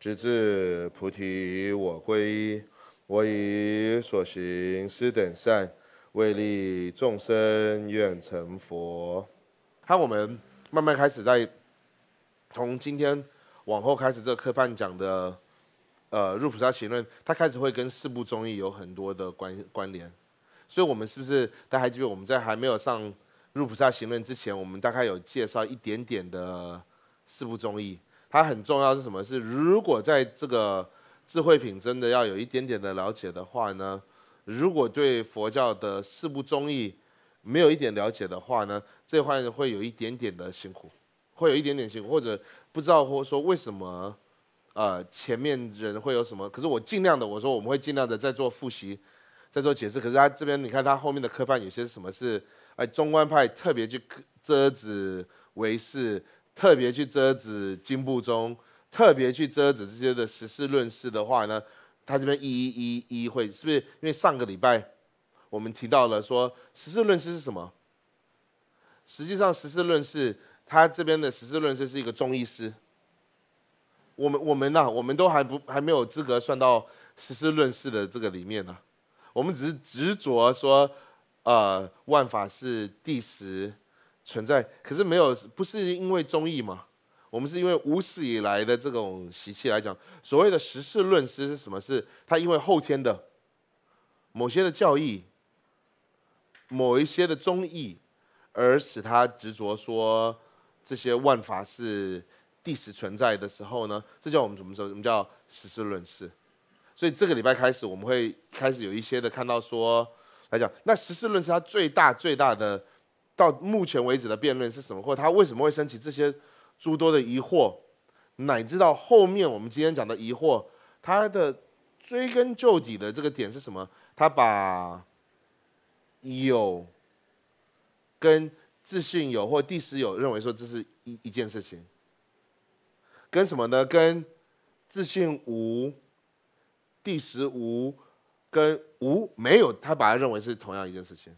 直至菩提，我归依。我以所行施等善，为利众生愿成佛。那我们慢慢开始在从今天往后开始，这科判讲的呃入菩萨行论，它开始会跟四部中艺有很多的关关联。所以我们是不是大家还记得我们在还没有上入菩萨行论之前，我们大概有介绍一点点的四部中艺。它很重要是什么？是如果在这个智慧品真的要有一点点的了解的话呢？如果对佛教的四不中义没有一点了解的话呢？这块会有一点点的辛苦，会有一点点辛苦，或者不知道或者说为什么，呃，前面人会有什么？可是我尽量的，我说我们会尽量的在做复习，在做解释。可是他这边你看他后面的科判有些什么是？哎，中观派特别去遮止为是，特别去遮止金部中，特别去遮止这些的实事论事的话呢，他这边一一一会是不是？因为上个礼拜我们提到了说实事论事是什么？实际上实事论事，他这边的实事论事是一个中医师。我们我们呢，我们都还不还没有资格算到实事论事的这个里面呢。我们只是执着说，呃，万法是第十。存在，可是没有，不是因为中意吗？我们是因为无始以来的这种习气来讲，所谓的实事论事是什么？是它因为后天的某些的教义、某一些的中义，而使他执着说这些万法是地时存在的时候呢？这叫我们怎么说？我们叫实事论事。所以这个礼拜开始，我们会开始有一些的看到说，来讲，那实事论是它最大最大的。到目前为止的辩论是什么？或者他为什么会升起这些诸多的疑惑，乃至到后面我们今天讲的疑惑，他的追根究底的这个点是什么？他把有跟自信有或第十有认为说这是一一件事情，跟什么呢？跟自信无、第十无跟无没有，他把它认为是同样一件事情，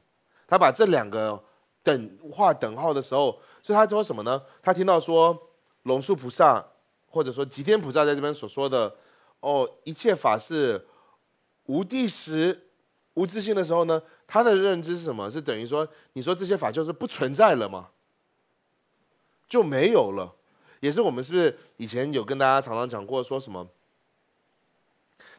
他把这两个。等画等号的时候，所以他说什么呢？他听到说龙树菩萨或者说吉天菩萨在这边所说的“哦，一切法是无地时、无自性”的时候呢，他的认知是什么？是等于说你说这些法就是不存在了吗？就没有了？也是我们是不是以前有跟大家常常讲过说什么？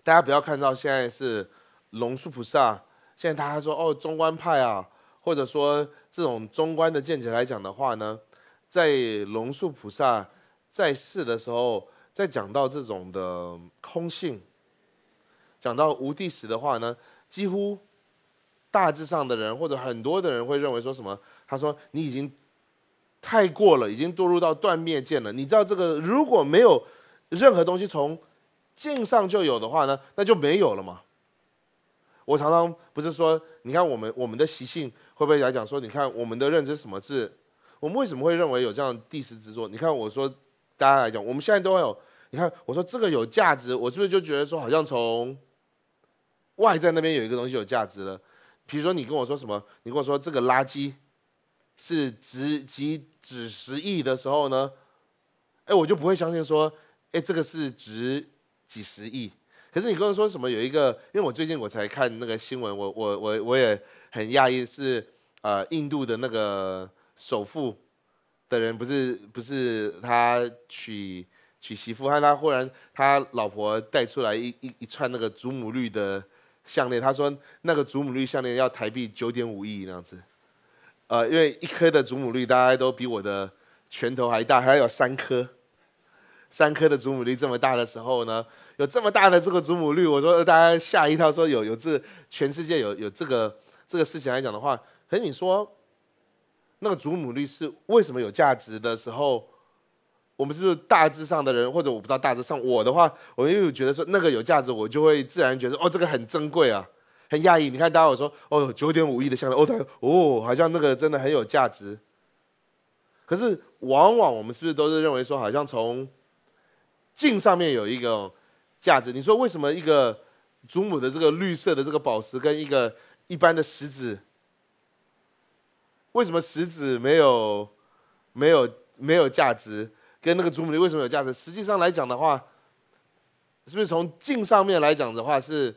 大家不要看到现在是龙树菩萨，现在大家说哦中观派啊。或者说这种中观的见解来讲的话呢，在龙树菩萨在世的时候，在讲到这种的空性，讲到无地时的话呢，几乎大致上的人或者很多的人会认为说什么？他说你已经太过了，已经堕入到断灭见了。你知道这个，如果没有任何东西从镜上就有的话呢，那就没有了嘛。我常常不是说，你看我们我们的习性会不会来讲说，你看我们的认知什么是？我们为什么会认为有这样第十之作？你看我说大家来讲，我们现在都有，你看我说这个有价值，我是不是就觉得说好像从外在那边有一个东西有价值了？比如说你跟我说什么，你跟我说这个垃圾是值几几十亿的时候呢？哎，我就不会相信说，哎，这个是值几十亿。可是你刚刚说什么？有一个，因为我最近我才看那个新闻，我我我我也很讶异，是呃印度的那个首富的人，不是不是他娶娶媳妇，他他忽然他老婆带出来一一一串那个祖母绿的项链，他说那个祖母绿项链要台币九点五亿那样子，呃，因为一颗的祖母绿大概都比我的拳头还大，还有三颗，三颗的祖母绿这么大的时候呢？有这么大的这个祖母绿，我说大家吓一跳，说有有这全世界有有这个这个事情来讲的话，可是你说那个祖母绿是为什么有价值的时候，我们是不是大致上的人，或者我不知道大致上我的话，我们又觉得说那个有价值，我就会自然觉得哦，这个很珍贵啊，很讶异。你看大家我说哦，九点五亿的项链，哦，他哦，好像那个真的很有价值。可是往往我们是不是都是认为说好像从镜上面有一个。价值，你说为什么一个祖母的这个绿色的这个宝石跟一个一般的石子，为什么石子没有没有没有价值？跟那个祖母绿为什么有价值？实际上来讲的话，是不是从镜上面来讲的话是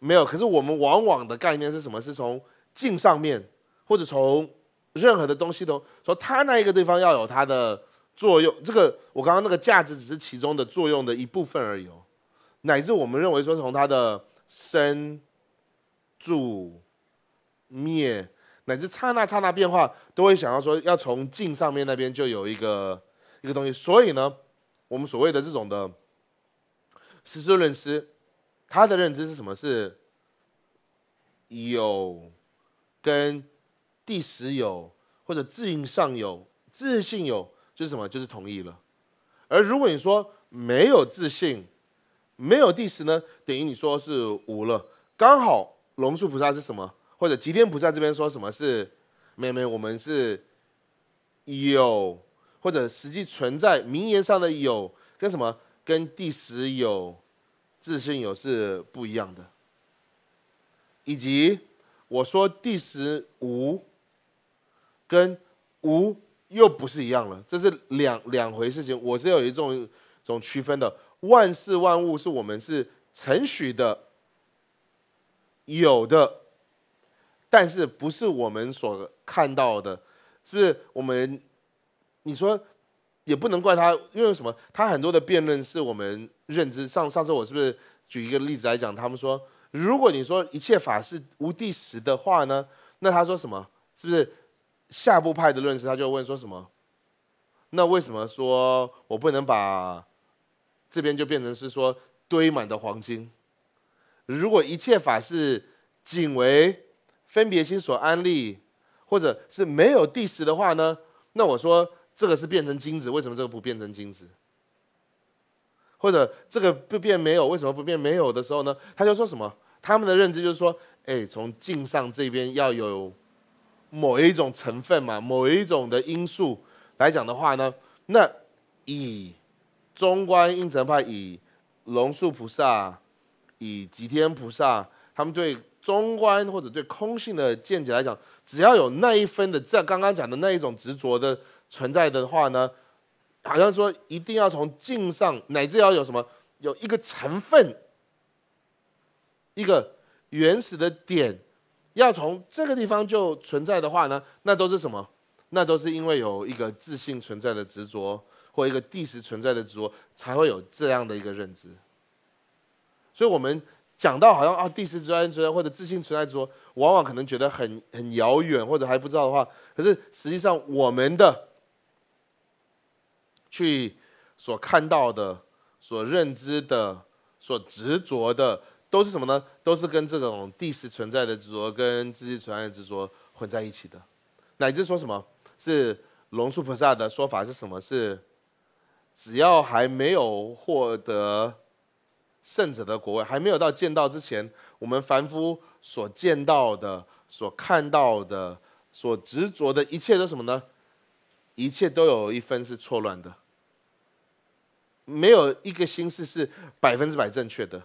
没有？可是我们往往的概念是什么？是从镜上面，或者从任何的东西都说它那一个地方要有它的作用。这个我刚刚那个价值只是其中的作用的一部分而已。乃至我们认为说，从它的生、住、灭，乃至刹那刹那变化，都会想要说，要从镜上面那边就有一个一个东西。所以呢，我们所谓的这种的实证认知，他的认知是什么？是有跟第十有或者自性上有自信有，就是什么？就是同意了。而如果你说没有自信，没有第十呢，等于你说是无了。刚好龙树菩萨是什么？或者吉天菩萨这边说什么？是没妹，没我们是有，或者实际存在名言上的有，跟什么跟第十有自信有是不一样的。以及我说第十无，跟无又不是一样了，这是两两回事情，我是有一种种区分的。万事万物是我们是承许的，有的，但是不是我们所看到的，是不是？我们你说也不能怪他，因为什么？他很多的辩论是我们认知上。上次我是不是举一个例子来讲？他们说，如果你说一切法是无第十的话呢，那他说什么？是不是下部派的认识？他就问说什么？那为什么说我不能把？这边就变成是说堆满的黄金，如果一切法是仅为分别心所安立，或者是没有第十的话呢？那我说这个是变成金子，为什么这个不变成金子？或者这个不变没有，为什么不变没有的时候呢？他就说什么？他们的认知就是说，哎，从镜上这边要有某一种成分嘛，某一种的因素来讲的话呢，那以。中观应成派以龙树菩萨、以吉天菩萨，他们对中观或者对空性的见解来讲，只要有那一分的在刚刚讲的那一种执着的存在的话呢，好像说一定要从境上，乃至要有什么有一个成分、一个原始的点，要从这个地方就存在的话呢，那都是什么？那都是因为有一个自信存在的执着。或一个地时存在的执着，才会有这样的一个认知。所以，我们讲到好像啊，地时存在执着或者自信存在执着，往往可能觉得很很遥远，或者还不知道的话。可是实际上，我们的去所看到的、所认知的、所执着的，都是什么呢？都是跟这种地时存在的执着、跟自信存在的执着混在一起的，乃至说什么？是龙树菩萨的说法是什么？是？只要还没有获得圣者的国位，还没有到见到之前，我们凡夫所见到的、所看到的、所执着的一切，都什么呢？一切都有一分是错乱的，没有一个心事是百分之百正确的。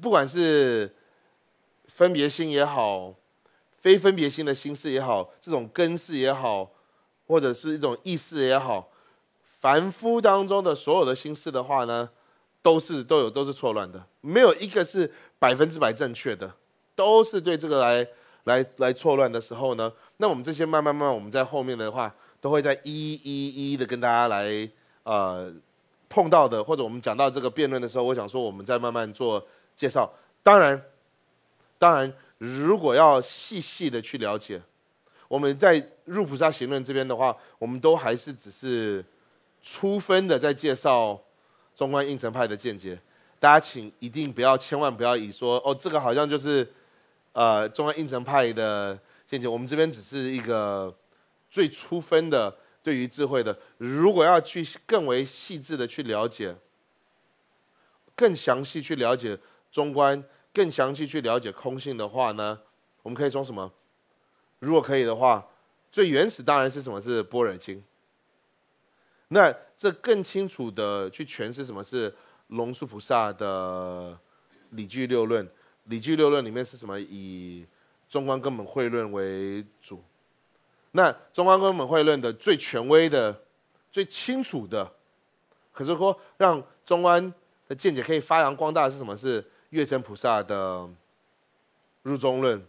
不管是分别心也好，非分别心的心事也好，这种根事也好，或者是一种意识也好。凡夫当中的所有的心思的话呢，都是都有都是错乱的，没有一个是百分之百正确的，都是对这个来来来错乱的时候呢。那我们这些慢慢慢，我们在后面的话都会在一一一的跟大家来呃碰到的，或者我们讲到这个辩论的时候，我想说我们再慢慢做介绍。当然，当然，如果要细细的去了解，我们在入菩萨行论这边的话，我们都还是只是。初分的在介绍中观应成派的见解，大家请一定不要，千万不要以说哦，这个好像就是呃中观应成派的见解。我们这边只是一个最初分的对于智慧的，如果要去更为细致的去了解，更详细去了解中观，更详细去了解空性的话呢，我们可以从什么？如果可以的话，最原始当然是什么是般若经。那这更清楚的去诠释什么？是龙树菩萨的理据六论，理据六论里面是什么？以中观根本会论为主。那中观根本会论的最权威的、最清楚的，可是说让中观的见解可以发扬光大是什么？是月神菩萨的入中论。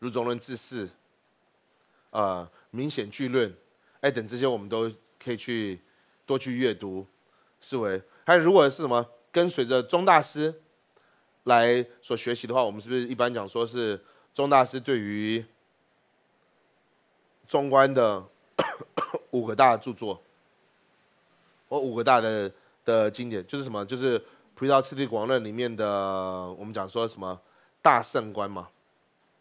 入中论自释，啊，明显句论。哎，等这些我们都可以去多去阅读、思维。还有如果是什么跟随着钟大师来所学习的话，我们是不是一般讲说是宗大师对于中观的 五个大著作，或五个大的的经典，就是什么？就是《菩提道次第广论》里面的，我们讲说什么大圣观嘛？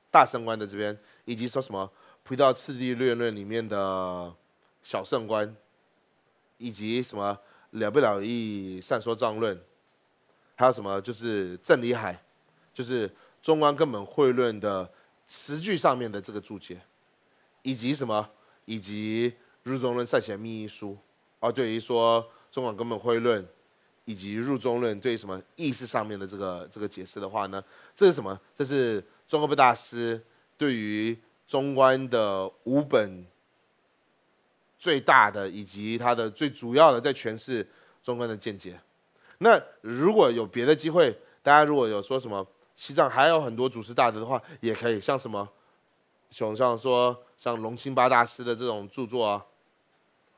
大圣观的这边，以及说什么《菩提道次第略论》里面的。小圣观，以及什么了不了意善说藏论，还有什么就是正理海，就是中观根本会论的词句上面的这个注解，以及什么，以及入中论善前密义书，啊，对于说中观根本会论以及入中论对什么意识上面的这个这个解释的话呢，这是什么？这是中国部大师对于中观的五本。最大的以及他的最主要的在诠释中观的见解。那如果有别的机会，大家如果有说什么西藏还有很多祖师大德的话，也可以像什么，像说像龙清八大师的这种著作啊，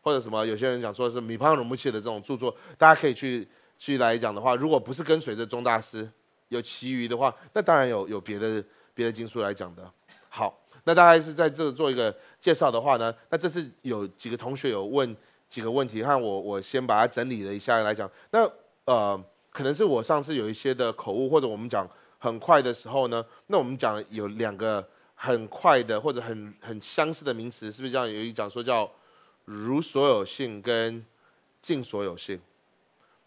或者什么，有些人讲说是米胖仁木切的这种著作，大家可以去去来讲的话，如果不是跟随着钟大师有其余的话，那当然有有别的别的经书来讲的。好，那大家是在这做一个。介绍的话呢，那这次有几个同学有问几个问题，看我我先把它整理了一下来讲。那呃，可能是我上次有一些的口误，或者我们讲很快的时候呢，那我们讲有两个很快的或者很很相似的名词，是不是这样？有一讲说叫“如所有性”跟“尽所有性”。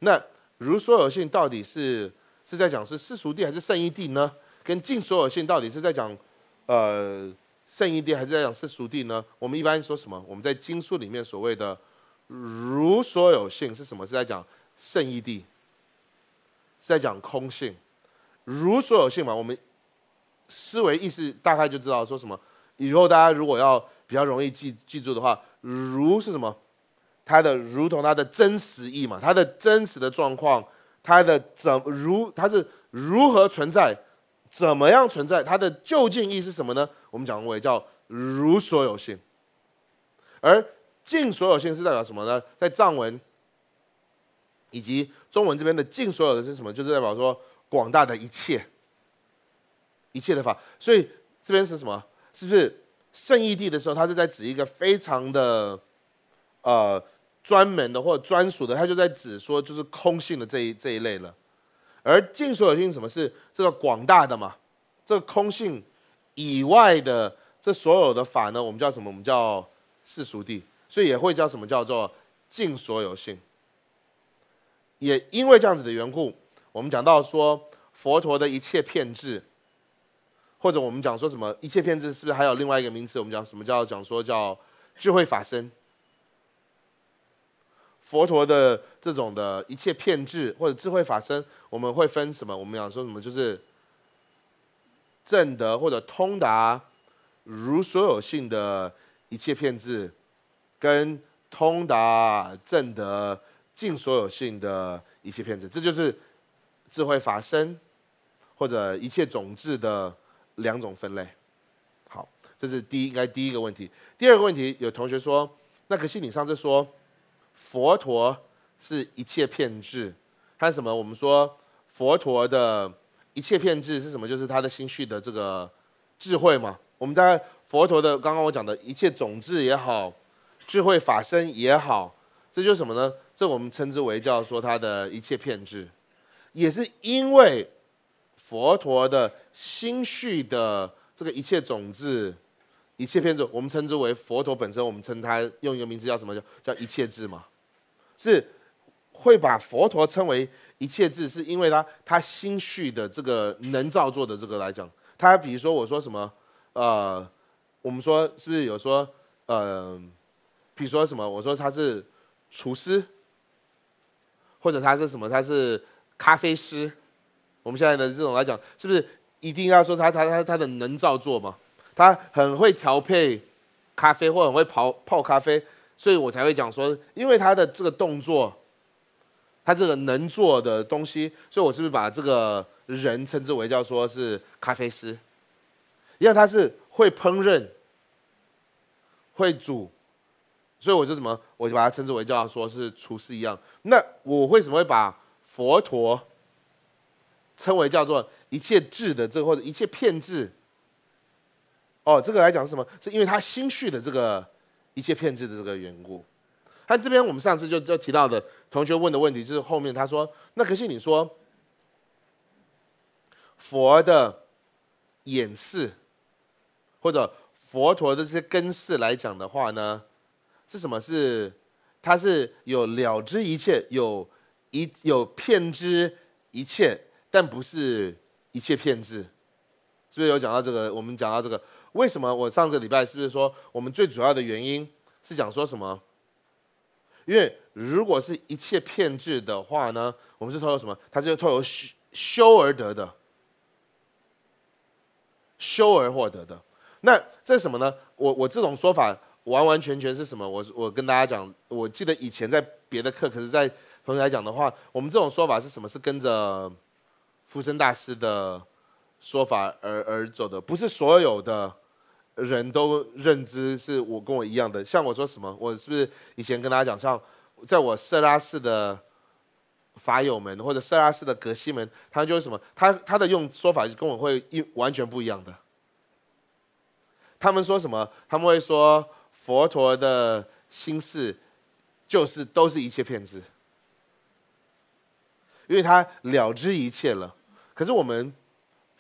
那“如所有性”到底是是在讲是世俗地还是圣义地呢？跟“尽所有性”到底是在讲呃？圣义地还是在讲世俗地呢？我们一般说什么？我们在经书里面所谓的“如所有性”是什么？是在讲圣义地，是在讲空性。如所有性嘛，我们思维意识大概就知道说什么。以后大家如果要比较容易记记住的话，“如”是什么？它的如同它的真实意嘛，它的真实的状况，它的怎如它是如何存在？怎么样存在？它的就近义是什么呢？我们讲过叫如所有性，而尽所有性是代表什么呢？在藏文以及中文这边的尽所有的是什么？就是代表说广大的一切，一切的法。所以这边是什么？是不是圣义地的时候，他是在指一个非常的呃专门的或者专属的？他就在指说就是空性的这一这一类了。而净所有性什么是这个广大的嘛？这个空性以外的这所有的法呢，我们叫什么？我们叫世俗地，所以也会叫什么叫做净所有性。也因为这样子的缘故，我们讲到说佛陀的一切骗智，或者我们讲说什么一切骗智，是不是还有另外一个名词？我们讲什么叫讲说叫智慧法身。佛陀的这种的一切骗智或者智慧法身，我们会分什么？我们想说什么？就是正德或者通达如所有性的一切骗智，跟通达正德尽所有性的一切骗智，这就是智慧法身或者一切种质的两种分类。好，这是第一，应该第一个问题。第二个问题，有同学说，那可是你上次说。佛陀是一切骗智，他什么？我们说佛陀的一切骗智是什么？就是他的心绪的这个智慧嘛。我们在佛陀的刚刚我讲的一切种子也好，智慧法身也好，这就是什么呢？这我们称之为叫说他的一切骗智，也是因为佛陀的心绪的这个一切种子。一切片种，我们称之为佛陀本身，我们称他用一个名字叫什么叫叫一切智嘛。是会把佛陀称为一切智，是因为他他心绪的这个能造作的这个来讲，他比如说我说什么，呃，我们说是不是有说，呃，比如说什么，我说他是厨师，或者他是什么，他是咖啡师，我们现在的这种来讲，是不是一定要说他他他他的能造作嘛？他很会调配咖啡，或很会泡泡咖啡。所以我才会讲说，因为他的这个动作，他这个能做的东西，所以我是不是把这个人称之为叫说是咖啡师？因为他是会烹饪、会煮，所以我就什么，我就把他称之为叫说是厨师一样。那我为什么会把佛陀称为叫做一切智的这个或者一切骗智？哦，这个来讲是什么？是因为他心绪的这个。一切骗制的这个缘故，那这边我们上次就就提到的同学问的问题就是后面他说，那可是你说，佛的演示，或者佛陀的这些根式来讲的话呢，是什么？是他是有了知一切，有一有骗知一切，但不是一切骗制，是不是有讲到这个？我们讲到这个。为什么我上个礼拜是不是说我们最主要的原因是讲说什么？因为如果是一切骗制的话呢，我们是透过什么？它是透过修修而得的，修而获得的。那这是什么呢？我我这种说法完完全全是什么？我我跟大家讲，我记得以前在别的课，可是在同学来讲的话，我们这种说法是什么？是跟着福生大师的说法而而走的，不是所有的。人都认知是我跟我一样的，像我说什么，我是不是以前跟大家讲，像在我色拉寺的法友们或者色拉寺的格西们，他们就是什么，他他的用说法跟我会一完全不一样的。他们说什么？他们会说佛陀的心事就是都是一切骗子，因为他了知一切了。可是我们。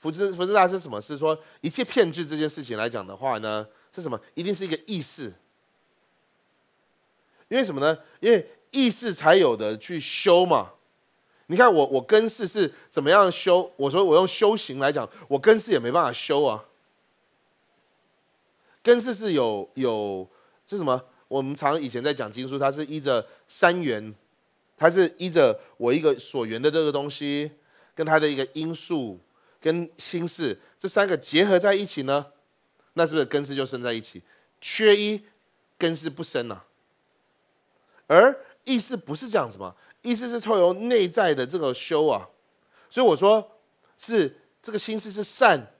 福之福之大是什么？是说一切骗执这件事情来讲的话呢，是什么？一定是一个意识。因为什么呢？因为意识才有的去修嘛。你看我我根世是怎么样修？我说我用修行来讲，我根世也没办法修啊。根世是有有是什么？我们常以前在讲经书，它是依着三元，它是依着我一个所缘的这个东西跟它的一个因素。跟心事这三个结合在一起呢，那是不是根是就生在一起？缺一根是不生呐。而意思不是这样子嘛？意思是透过内在的这个修啊，所以我说是这个心事是善，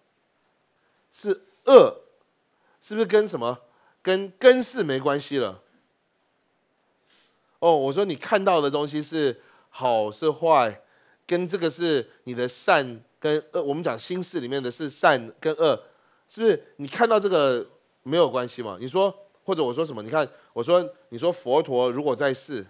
是恶，是不是跟什么跟根是没关系了？哦，我说你看到的东西是好是坏，跟这个是你的善。跟恶，我们讲心事里面的是善跟恶，是不是？你看到这个没有关系吗？你说或者我说什么？你看我说你说佛陀如果在世，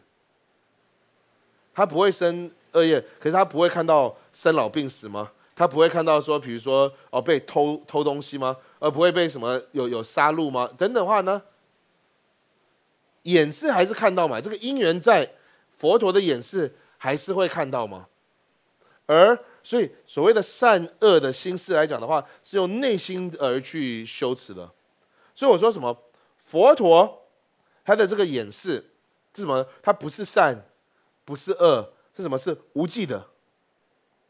他不会生恶业，可是他不会看到生老病死吗？他不会看到说，比如说哦被偷偷东西吗？而不会被什么有有杀戮吗？等等话呢？眼视还是看到嘛？这个因缘在佛陀的眼视还是会看到吗？而。所以，所谓的善恶的心思来讲的话，是用内心而去修持的。所以我说什么，佛陀他的这个演示是什么？他不是善，不是恶，是什么？是无忌的。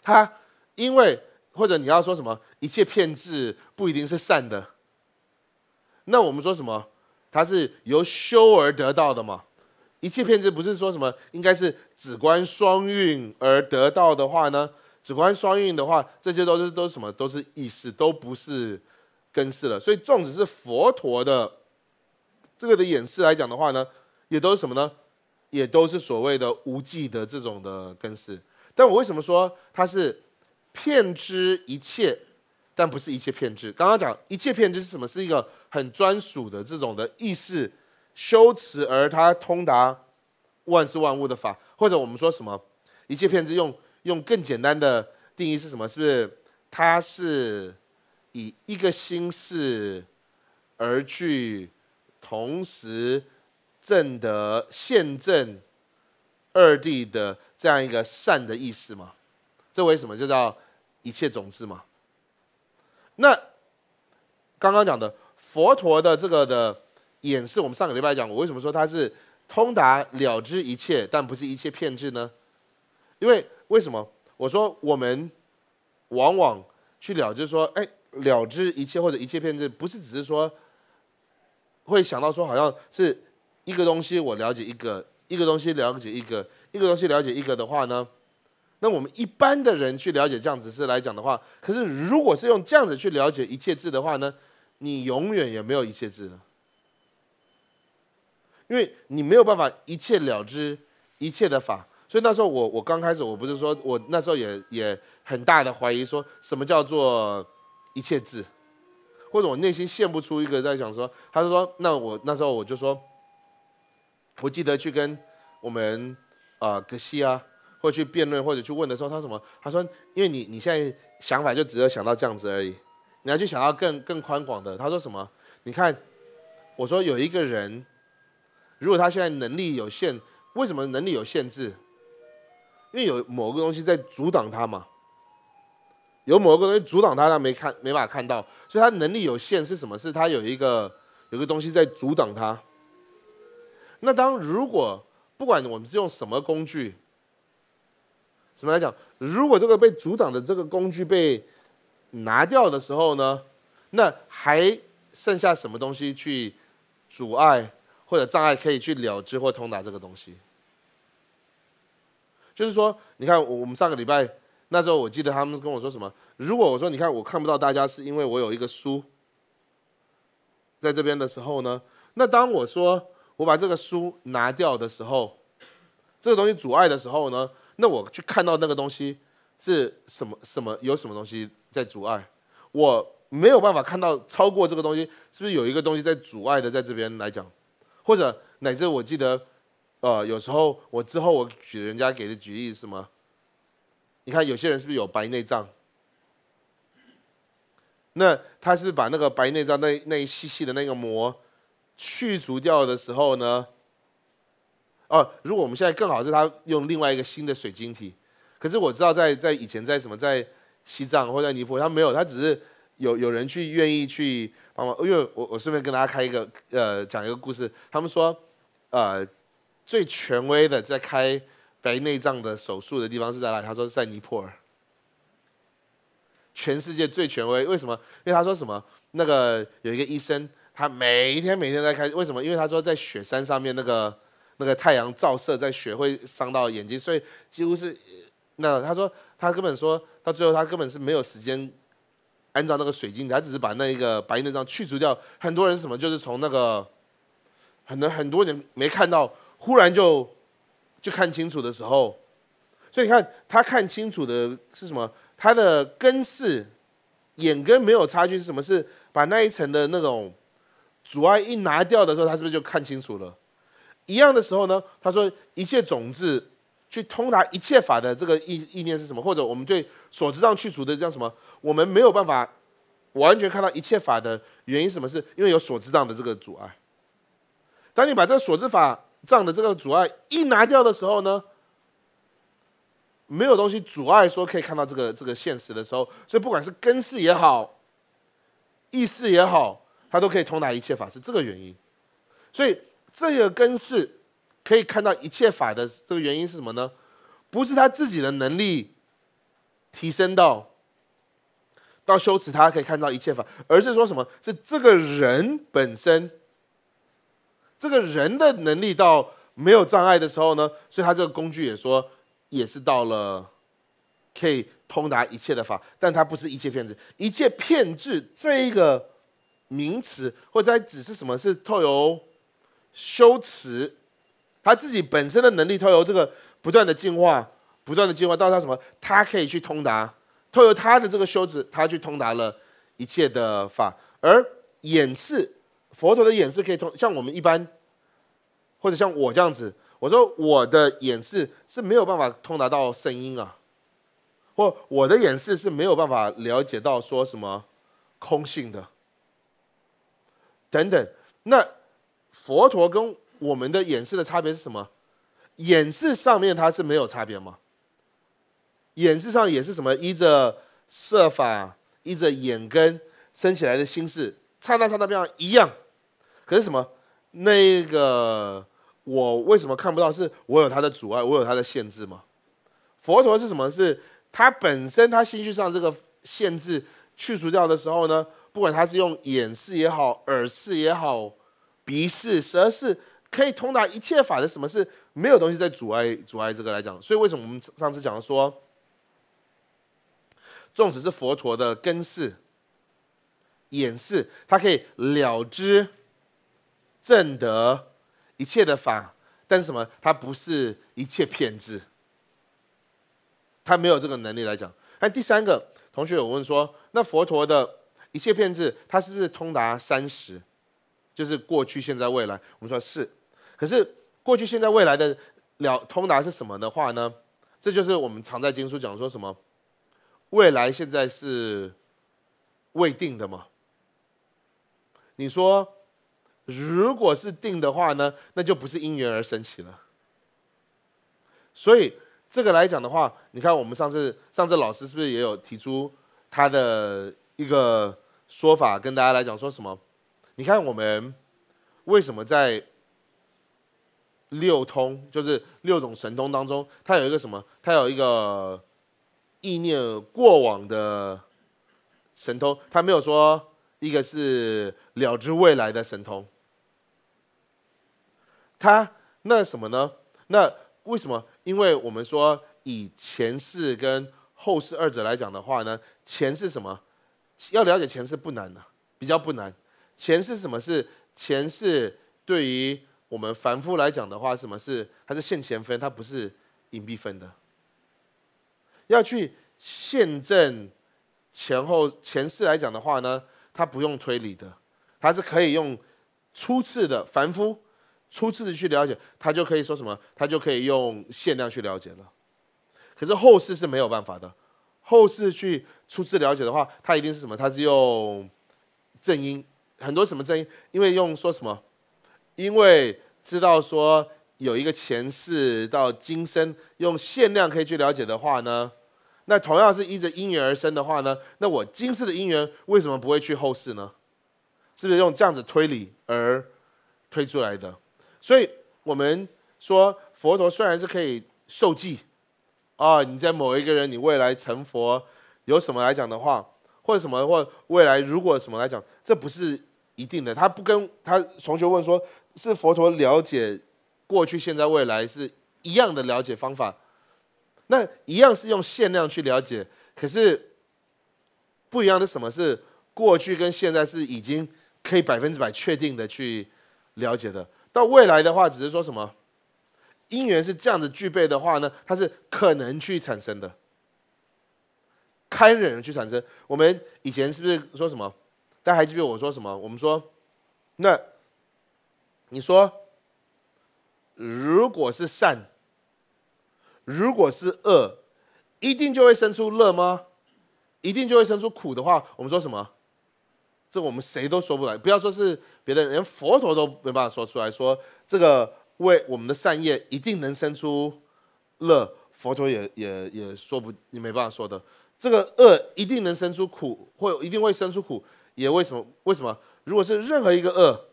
他因为，或者你要说什么，一切骗字不一定是善的。那我们说什么？它是由修而得到的嘛？一切骗子不是说什么？应该是只观双运而得到的话呢？只环双运的话，这些都是都是什么？都是意识，都不是根式了。所以粽子是佛陀的这个的演示来讲的话呢，也都是什么呢？也都是所谓的无记的这种的根式。但我为什么说它是骗知一切，但不是一切骗知？刚刚讲一切骗知是什么？是一个很专属的这种的意识修持，而它通达万事万物的法，或者我们说什么一切骗知用。用更简单的定义是什么？是不是他是以一个心事而去同时证得现证二谛的这样一个善的意思吗？这为什么就叫一切种子嘛？那刚刚讲的佛陀的这个的演示，我们上个礼拜讲，我为什么说他是通达了知一切，但不是一切片治呢？因为为什么我说我们往往去了，就是说，哎，了知一切或者一切片知，不是只是说会想到说好像是一个东西我了解一个，一个东西了解一个，一个东西了解一个的话呢？那我们一般的人去了解这样子是来讲的话，可是如果是用这样子去了解一切字的话呢，你永远也没有一切字了，因为你没有办法一切了知一切的法。所以那时候我我刚开始我不是说我那时候也也很大的怀疑说什么叫做一切字，或者我内心现不出一个在想说，他就说那我那时候我就说，我记得去跟我们啊格西啊，或去辩论或者去问的时候，他什么？他说因为你你现在想法就只有想到这样子而已，你要去想到更更宽广的。他说什么？你看，我说有一个人，如果他现在能力有限，为什么能力有限制？因为有某个东西在阻挡他嘛，有某个东西阻挡他，他没看，没法看到，所以他能力有限是什么？是它有一个，有个东西在阻挡他。那当如果不管我们是用什么工具，怎么来讲？如果这个被阻挡的这个工具被拿掉的时候呢？那还剩下什么东西去阻碍或者障碍可以去了之或通达这个东西？就是说，你看，我们上个礼拜那时候，我记得他们跟我说什么？如果我说，你看，我看不到大家，是因为我有一个书在这边的时候呢？那当我说我把这个书拿掉的时候，这个东西阻碍的时候呢？那我去看到那个东西是什么？什么有什么东西在阻碍？我没有办法看到超过这个东西，是不是有一个东西在阻碍的？在这边来讲，或者乃至我记得。呃，有时候我之后我举人家给的举例是吗？你看有些人是不是有白内障？那他是把那个白内障那那一细细的那个膜去除掉的时候呢？哦，如果我们现在更好是他用另外一个新的水晶体。可是我知道在在以前在什么在西藏或者在尼泊尔，他没有，他只是有有人去愿意去帮忙。因为我我顺便跟大家开一个呃讲一个故事，他们说呃。最权威的在开白内障的手术的地方是在哪？他说在尼泊尔。全世界最权威，为什么？因为他说什么？那个有一个医生，他每天每天在开。为什么？因为他说在雪山上面，那个那个太阳照射在雪会伤到眼睛，所以几乎是那他说他根本说到最后他根本是没有时间按照那个水晶，他只是把那一个白内障去除掉。很多人什么？就是从那个很多很多人没看到。忽然就，就看清楚的时候，所以你看他看清楚的是什么？他的根是眼根没有差距是什么？是把那一层的那种阻碍一拿掉的时候，他是不是就看清楚了？一样的时候呢？他说一切种子去通达一切法的这个意意念是什么？或者我们对所知障去除的叫什么？我们没有办法完全看到一切法的原因什么？是因为有所知障的这个阻碍。当你把这个所知法。障的这个阻碍一拿掉的时候呢，没有东西阻碍说可以看到这个这个现实的时候，所以不管是根式也好，意识也好，它都可以通达一切法是这个原因。所以这个根式可以看到一切法的这个原因是什么呢？不是他自己的能力提升到到修持他可以看到一切法，而是说什么？是这个人本身。这个人的能力到没有障碍的时候呢，所以他这个工具也说，也是到了可以通达一切的法，但他不是一切骗子，一切骗子这一个名词或者在指是什么？是透由修辞，他自己本身的能力透由这个不断的进化，不断的进化到他什么？他可以去通达，透由他的这个修辞，他去通达了一切的法，而演示佛陀的演示可以通，像我们一般，或者像我这样子，我说我的演示是没有办法通达到声音啊，或我的演示是没有办法了解到说什么空性的等等。那佛陀跟我们的演示的差别是什么？演示上面它是没有差别吗？演示上也是什么依着设法依着眼根升起来的心事，刹那刹那变化一样。可是什么？那个我为什么看不到？是我有他的阻碍，我有他的限制吗？佛陀是什么？是他本身，他心绪上这个限制去除掉的时候呢？不管他是用眼视也好，耳视也好，鼻视、舌视，可以通达一切法的，什么是没有东西在阻碍？阻碍这个来讲，所以为什么我们上次讲说，种使是佛陀的根视、眼视，它可以了知。正得一切的法，但是什么？他不是一切骗子，他没有这个能力来讲。那第三个同学有问说：那佛陀的一切骗子，他是不是通达三十？就是过去、现在、未来。我们说，是。可是过去、现在、未来的了通达是什么的话呢？这就是我们常在经书讲说什么：未来现在是未定的嘛？你说。如果是定的话呢，那就不是因缘而升起了。所以这个来讲的话，你看我们上次上次老师是不是也有提出他的一个说法，跟大家来讲说什么？你看我们为什么在六通，就是六种神通当中，它有一个什么？它有一个意念过往的神通，它没有说。一个是了知未来的神通，他那什么呢？那为什么？因为我们说以前世跟后世二者来讲的话呢，前世什么？要了解前世不难的，比较不难。前世什么是？前世对于我们凡夫来讲的话，什么是？还是现前分，它不是隐蔽分的。要去现证前后前世来讲的话呢？他不用推理的，他是可以用初次的凡夫，初次的去了解，他就可以说什么，他就可以用限量去了解了。可是后世是没有办法的，后世去初次了解的话，他一定是什么？他是用正因很多什么正因，因为用说什么？因为知道说有一个前世到今生，用限量可以去了解的话呢？那同样是依着因缘而生的话呢？那我今世的因缘为什么不会去后世呢？是不是用这样子推理而推出来的？所以我们说佛陀虽然是可以受记啊，你在某一个人你未来成佛有什么来讲的话，或者什么或未来如果什么来讲，这不是一定的。他不跟他同学问说，是佛陀了解过去、现在、未来是一样的了解方法。那一样是用限量去了解，可是不一样的什么是过去跟现在是已经可以百分之百确定的去了解的，到未来的话，只是说什么因缘是这样子具备的话呢，它是可能去产生的，堪忍去产生。我们以前是不是说什么？大家还记得我说什么？我们说，那你说，如果是善。如果是恶，一定就会生出乐吗？一定就会生出苦的话，我们说什么？这我们谁都说不来。不要说是别的，连佛陀都没办法说出来说这个为我们的善业一定能生出乐，佛陀也也也说不，也没办法说的。这个恶一定能生出苦，会一定会生出苦，也为什么？为什么？如果是任何一个恶，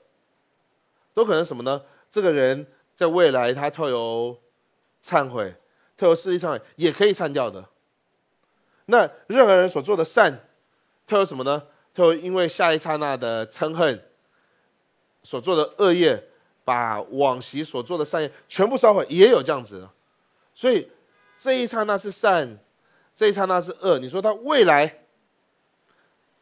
都可能什么呢？这个人在未来他透有忏悔。退后势力上也可以散掉的。那任何人所做的善，退后什么呢？退后因为下一刹那的嗔恨所做的恶业，把往昔所做的善业全部烧毁，也有这样子。所以这一刹那是善，这一刹那是恶。你说他未来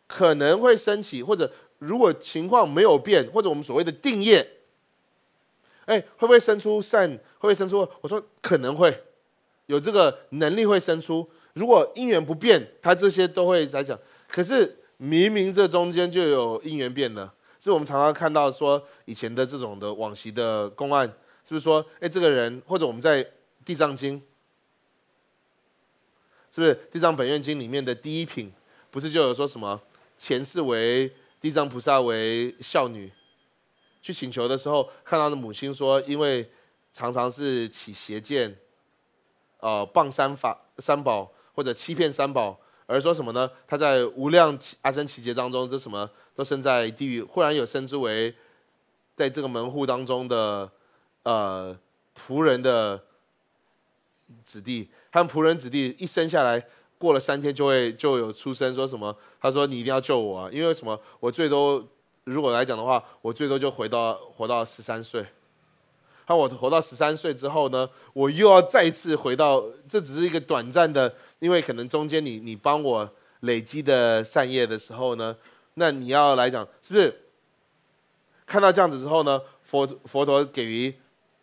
可能会升起，或者如果情况没有变，或者我们所谓的定业，哎，会不会生出善？会不会生出？我说可能会。有这个能力会生出，如果因缘不变，他这些都会在讲。可是明明这中间就有因缘变了，是我们常常看到说以前的这种的往昔的公案，是不是？哎，这个人或者我们在《地藏经》，是不是《地藏本愿经》里面的第一品，不是就有说什么前世为地藏菩萨为孝女，去请求的时候看到的母亲说，因为常常是起邪见。呃，谤三法三宝或者欺骗三宝，而说什么呢？他在无量阿僧奇劫当中，这什么都生在地狱，忽然有生之为，在这个门户当中的呃仆人的子弟，他们仆人子弟一生下来过了三天就会就有出生，说什么？他说：“你一定要救我，啊！因为什么？我最多如果来讲的话，我最多就回到活到十三岁。”当我活到十三岁之后呢，我又要再次回到，这只是一个短暂的，因为可能中间你你帮我累积的善业的时候呢，那你要来讲是不是？看到这样子之后呢，佛佛陀给予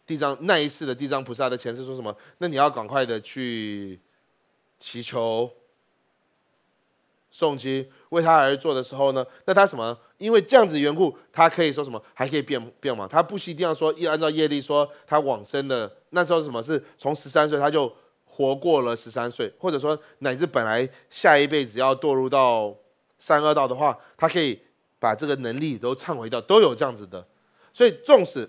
地藏那一世的地藏菩萨的前世说什么？那你要赶快的去祈求。宋基为他而做的时候呢，那他什么？因为这样子的缘故，他可以说什么？还可以变变嘛？他不惜一定要说，要按照业力说，他往生的那时候是什么？是从十三岁他就活过了十三岁，或者说乃至本来下一辈子要堕入到三恶道的话，他可以把这个能力都忏悔掉，都有这样子的。所以，纵使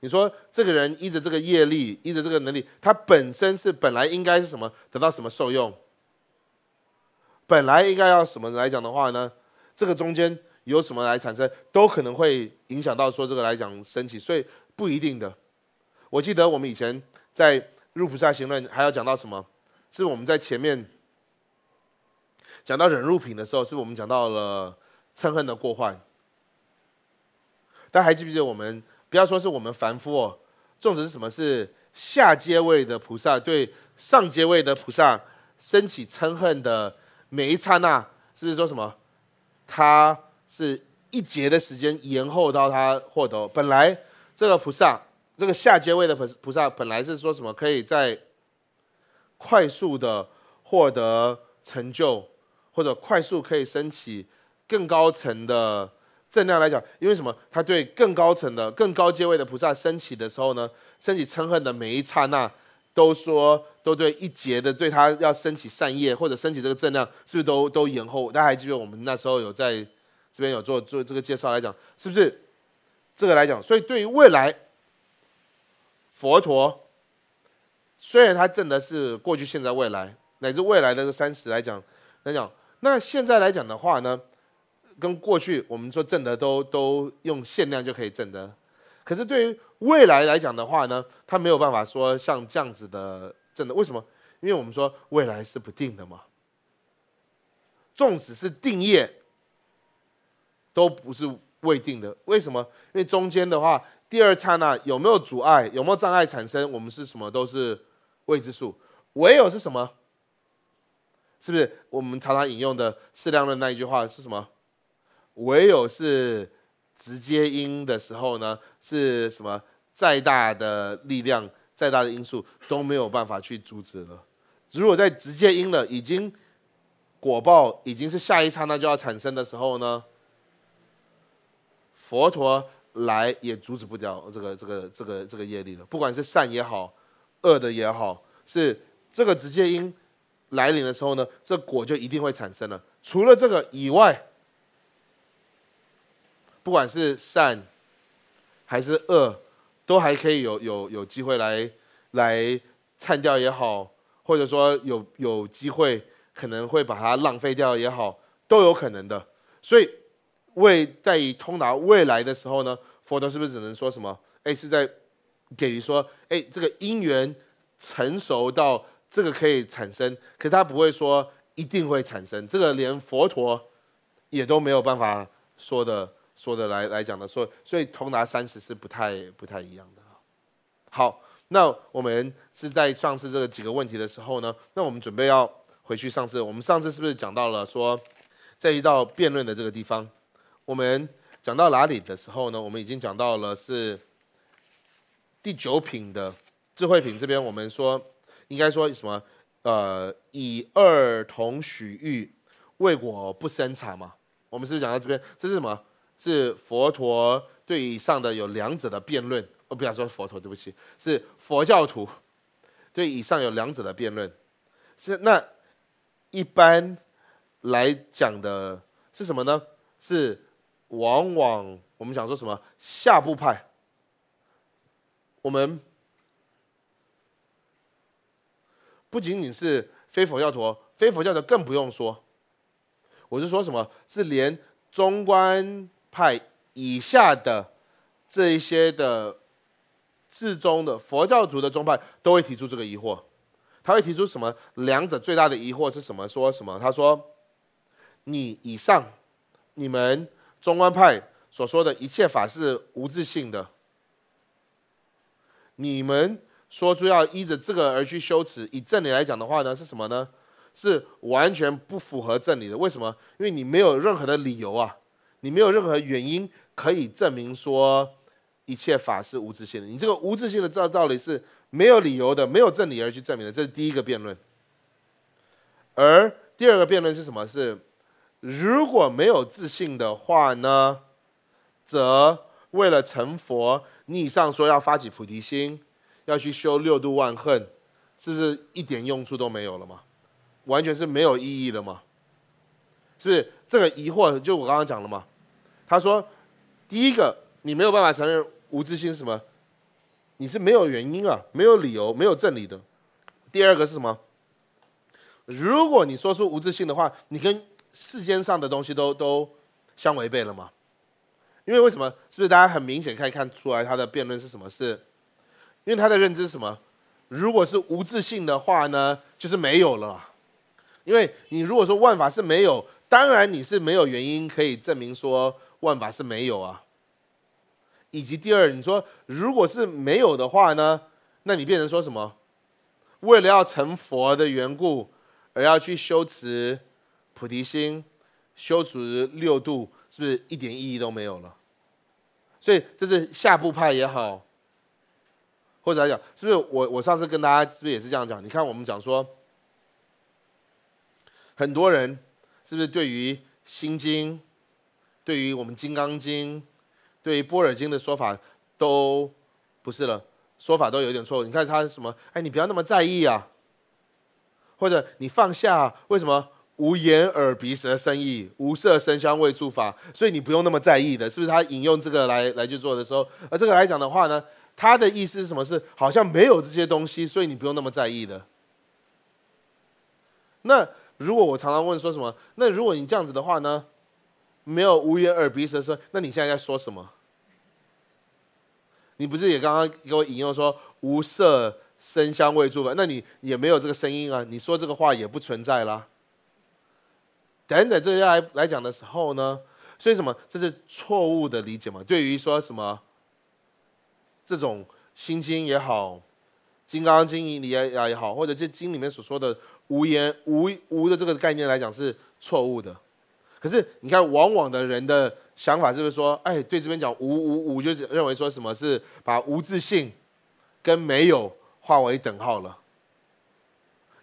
你说这个人依着这个业力，依着这个能力，他本身是本来应该是什么得到什么受用？本来应该要什么来讲的话呢？这个中间有什么来产生，都可能会影响到说这个来讲升起，所以不一定的。我记得我们以前在《入菩萨行论》还要讲到什么？是我们在前面讲到忍辱品的时候，是我们讲到了嗔恨的过患。大家还记不记得我们不要说是我们凡夫哦，重点是什么？是下阶位的菩萨对上阶位的菩萨升起嗔恨的。每一刹那，是不是说什么？他是一节的时间延后到他获得。本来这个菩萨，这个下阶位的菩菩萨，本来是说什么？可以在快速的获得成就，或者快速可以升起更高层的。正量来讲，因为什么？他对更高层的、更高阶位的菩萨升起的时候呢？升起嗔恨的每一刹那。都说都对一节的对他要升起善业或者升起这个正量，是不是都都延后？大家还记得我们那时候有在这边有做做这个介绍来讲，是不是这个来讲？所以对于未来佛陀，虽然他证的是过去、现在、未来乃至未来的三十来讲来讲，那现在来讲的话呢，跟过去我们说证得都都用限量就可以证得，可是对于。未来来讲的话呢，他没有办法说像这样子的真的，为什么？因为我们说未来是不定的嘛。纵使是定业，都不是未定的。为什么？因为中间的话，第二刹那有没有阻碍、有没有障碍产生，我们是什么都是未知数。唯有是什么？是不是我们常常引用的适量论那一句话是什么？唯有是直接因的时候呢，是什么？再大的力量，再大的因素都没有办法去阻止了。如果在直接因了已经果报已经是下一刹那就要产生的时候呢，佛陀来也阻止不掉这个这个这个这个业力了。不管是善也好，恶的也好，是这个直接因来临的时候呢，这果就一定会产生了。除了这个以外，不管是善还是恶。都还可以有有有机会来来忏掉也好，或者说有有机会可能会把它浪费掉也好，都有可能的。所以未在以通达未来的时候呢，佛陀是不是只能说什么？哎，是在给予说，哎，这个因缘成熟到这个可以产生，可他不会说一定会产生，这个连佛陀也都没有办法说的。说的来来讲的，所所以通达三十是不太不太一样的。好，那我们是在上次这个几个问题的时候呢，那我们准备要回去上次，我们上次是不是讲到了说，在一道辩论的这个地方，我们讲到哪里的时候呢？我们已经讲到了是第九品的智慧品这边，我们说应该说什么？呃，以二同许玉，为果不生产嘛？我们是不是讲到这边？这是什么？是佛陀对以上的有两者的辩论，我不要说佛陀，对不起，是佛教徒对以上有两者的辩论，是那一般来讲的是什么呢？是往往我们想说什么下部派，我们不仅仅是非佛教徒，非佛教徒更不用说，我是说什么？是连中观。派以下的这一些的至宗的佛教徒的宗派都会提出这个疑惑，他会提出什么？两者最大的疑惑是什么？说什么？他说：“你以上你们中观派所说的一切法是无自性的，你们说出要依着这个而去修持，以正理来讲的话呢，是什么呢？是完全不符合正理的。为什么？因为你没有任何的理由啊。”你没有任何原因可以证明说一切法是无自信的，你这个无自信的这道理是没有理由的，没有正理而去证明的，这是第一个辩论。而第二个辩论是什么？是如果没有自信的话呢，则为了成佛，你以上说要发起菩提心，要去修六度万恨，是不是一点用处都没有了吗？完全是没有意义了吗？是不是这个疑惑就我刚刚讲了嘛？他说：“第一个，你没有办法承认无自性是什么？你是没有原因啊，没有理由，没有正理的。第二个是什么？如果你说出无自性的话，你跟世间上的东西都都相违背了嘛？因为为什么？是不是大家很明显可以看出来他的辩论是什么？是因为他的认知是什么？如果是无自信的话呢，就是没有了。因为你如果说万法是没有，当然你是没有原因可以证明说。”万法是没有啊，以及第二，你说如果是没有的话呢，那你变成说什么？为了要成佛的缘故而要去修持菩提心，修持六度，是不是一点意义都没有了？所以这是下部派也好，或者来讲是不是我我上次跟大家是不是也是这样讲？你看我们讲说，很多人是不是对于心经？对于我们《金刚经》、对于《波尔经》的说法，都不是了，说法都有点错误。你看他什么？哎，你不要那么在意啊。或者你放下，为什么无眼耳鼻舌身意，无色声香味触法，所以你不用那么在意的，是不是？他引用这个来来去做的时候，而这个来讲的话呢，他的意思是什么？是好像没有这些东西，所以你不用那么在意的。那如果我常常问说什么？那如果你这样子的话呢？没有无眼耳鼻舌说，那你现在在说什么？你不是也刚刚给我引用说无色声香味触吗？那你也没有这个声音啊，你说这个话也不存在啦。等等这些来来讲的时候呢，所以什么？这是错误的理解嘛？对于说什么这种心经也好，金刚经里也也好，或者这经里面所说的无言无无的这个概念来讲，是错误的。可是，你看，往往的人的想法是不是说，哎，对这边讲无无无，就是认为说什么是把无自信跟没有化为等号了，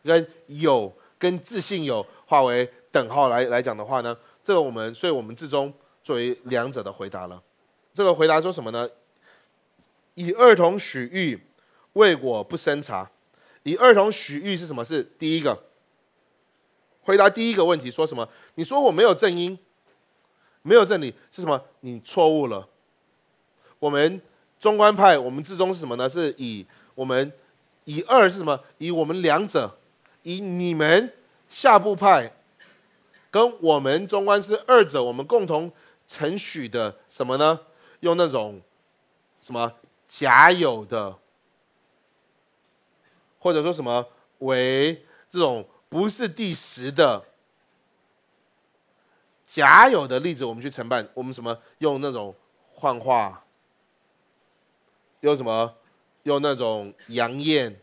跟有跟自信有化为等号来来讲的话呢？这个我们，所以我们最终作为两者的回答了。这个回答说什么呢？以二童许欲为果不生茶。以二童许欲是什么？是第一个。回答第一个问题，说什么？你说我没有正因，没有正理是什么？你错误了。我们中观派，我们之中是什么呢？是以我们以二是什么？以我们两者，以你们下部派跟我们中观是二者，我们共同承许的什么呢？用那种什么假有的，或者说什么为这种。不是第十的假有的例子，我们去承办，我们什么用那种幻化，用什么用那种扬艳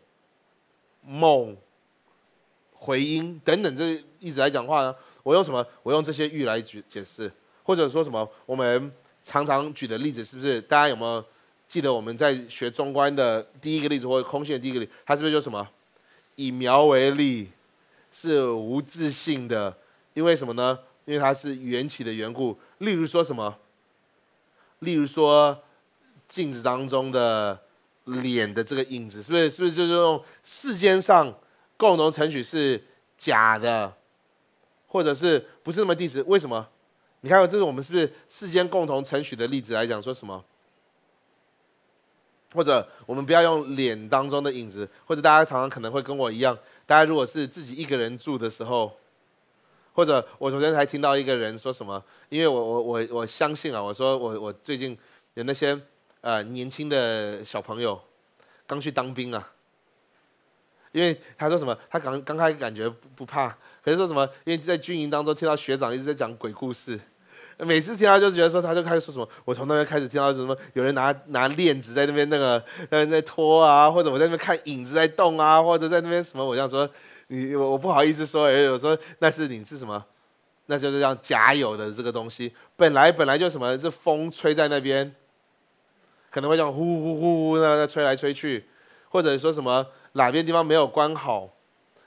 梦回音等等这例子来讲话呢？我用什么？我用这些玉来举解释，或者说什么？我们常常举的例子是不是？大家有没有记得我们在学中观的第一个例子或者空性的第一个例？它是不是就什么以苗为例？是无自信的，因为什么呢？因为它是缘起的缘故。例如说什么？例如说，镜子当中的脸的这个影子，是不是？是不是就是用世间上共同成许是假的，或者是不是那么地址？为什么？你看，这是我们是不是世间共同成许的例子来讲说什么？或者我们不要用脸当中的影子，或者大家常常可能会跟我一样。大家如果是自己一个人住的时候，或者我昨天还听到一个人说什么，因为我我我我相信啊，我说我我最近有那些呃年轻的小朋友刚去当兵啊，因为他说什么，他刚刚开始感觉不怕，可是说什么，因为在军营当中听到学长一直在讲鬼故事。每次听到就觉得说，他就开始说什么。我从那边开始听到什么，有人拿拿链子在那边那个在在拖啊，或者我在那边看影子在动啊，或者在那边什么。我样说，你我我不好意思说，而且我说那是你是什么？那就是像假有的这个东西，本来本来就什么这风吹在那边，可能会像呼呼呼呼那那吹来吹去，或者说什么哪边地方没有关好，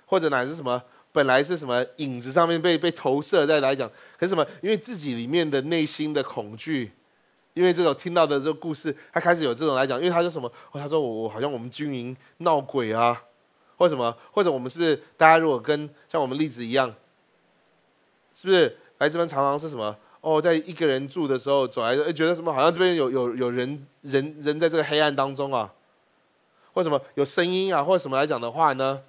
或者哪是什么。本来是什么影子上面被被投射在来讲，是什么？因为自己里面的内心的恐惧，因为这种听到的这个故事，他开始有这种来讲，因为他说什么？他说我我好像我们军营闹鬼啊，或什么？或者我们是不是大家如果跟像我们例子一样，是不是来这边常常是什么？哦，在一个人住的时候走来，哎，觉得什么？好像这边有有有人人人在这个黑暗当中啊，或什么有声音啊，或什么来讲的话呢？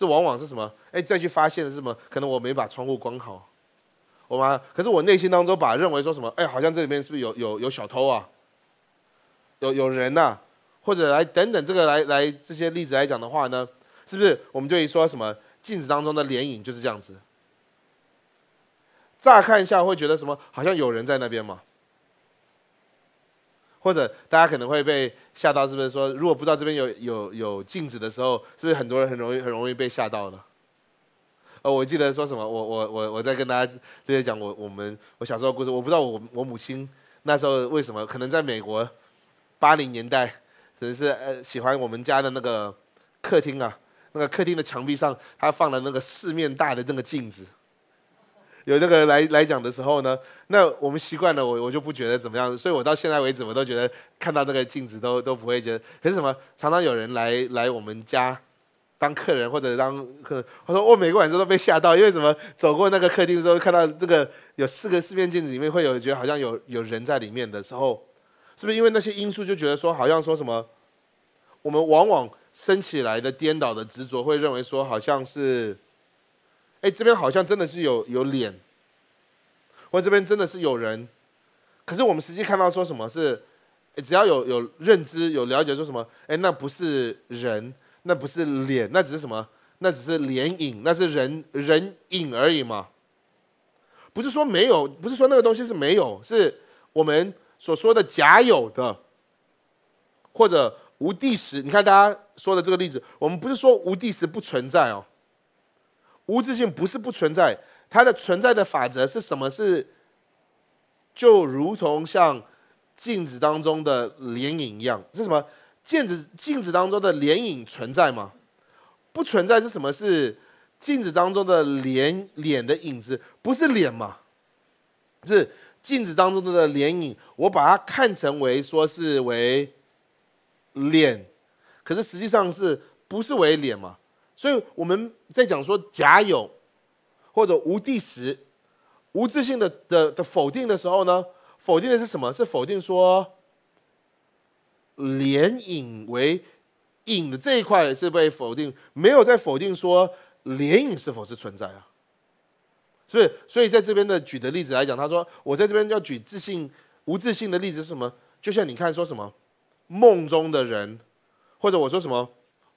这往往是什么？哎，再去发现是什么？可能我没把窗户关好，我吗？可是我内心当中把认为说什么？哎，好像这里面是不是有有有小偷啊？有有人呐？或者来等等这个来来这些例子来讲的话呢？是不是我们对于说什么镜子当中的脸影就是这样子？乍看一下会觉得什么？好像有人在那边嘛？或者大家可能会被吓到，是不是？说如果不知道这边有有有镜子的时候，是不是很多人很容易很容易被吓到呢？呃，我记得说什么，我我我我在跟大家就在讲我我们我小时候故事。我不知道我我母亲那时候为什么可能在美国八零年代，可能是呃喜欢我们家的那个客厅啊，那个客厅的墙壁上，她放了那个四面大的那个镜子。有那个来来讲的时候呢，那我们习惯了，我我就不觉得怎么样，所以我到现在为止我都觉得看到那个镜子都都不会觉得。可是什么，常常有人来来我们家当客人或者当客，他说我每个晚上都被吓到，因为什么？走过那个客厅的时候，看到这个有四个四面镜子，里面会有觉得好像有有人在里面的时候，是不是因为那些因素就觉得说好像说什么？我们往往升起来的颠倒的执着会认为说好像是。哎，这边好像真的是有有脸，或这边真的是有人，可是我们实际看到说什么是，只要有有认知、有了解，说什么？哎，那不是人，那不是脸，那只是什么？那只是脸影，那是人人影而已嘛。不是说没有，不是说那个东西是没有，是我们所说的假有的，或者无地时。你看大家说的这个例子，我们不是说无地时不存在哦。无自性不是不存在，它的存在的法则是什么？是就如同像镜子当中的脸影一样，是什么？镜子镜子当中的脸影存在吗？不存在是什么？是镜子当中的脸脸的影子不是脸嘛？是镜子当中的脸影，我把它看成为说是为脸，可是实际上是不是为脸嘛？所以我们在讲说假有或者无地时，无自信的的的否定的时候呢，否定的是什么？是否定说连影为影的这一块是被否定，没有在否定说连影是否是存在啊？所以，所以在这边的举的例子来讲，他说我在这边要举自信无自信的例子是什么？就像你看说什么梦中的人，或者我说什么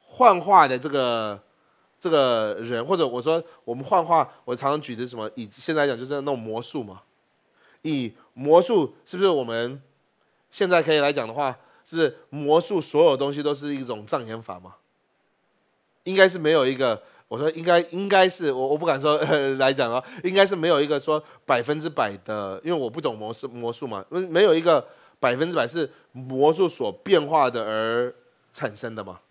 幻化的这个。这个人，或者我说我们幻化，我常常举的什么？以现在来讲，就是那种魔术嘛。以魔术是不是我们现在可以来讲的话，是不是魔术所有东西都是一种障眼法嘛？应该是没有一个，我说应该应该是我我不敢说来讲啊，应该是没有一个说百分之百的，因为我不懂魔术魔术嘛，没有一个百分之百是魔术所变化的而产生的嘛。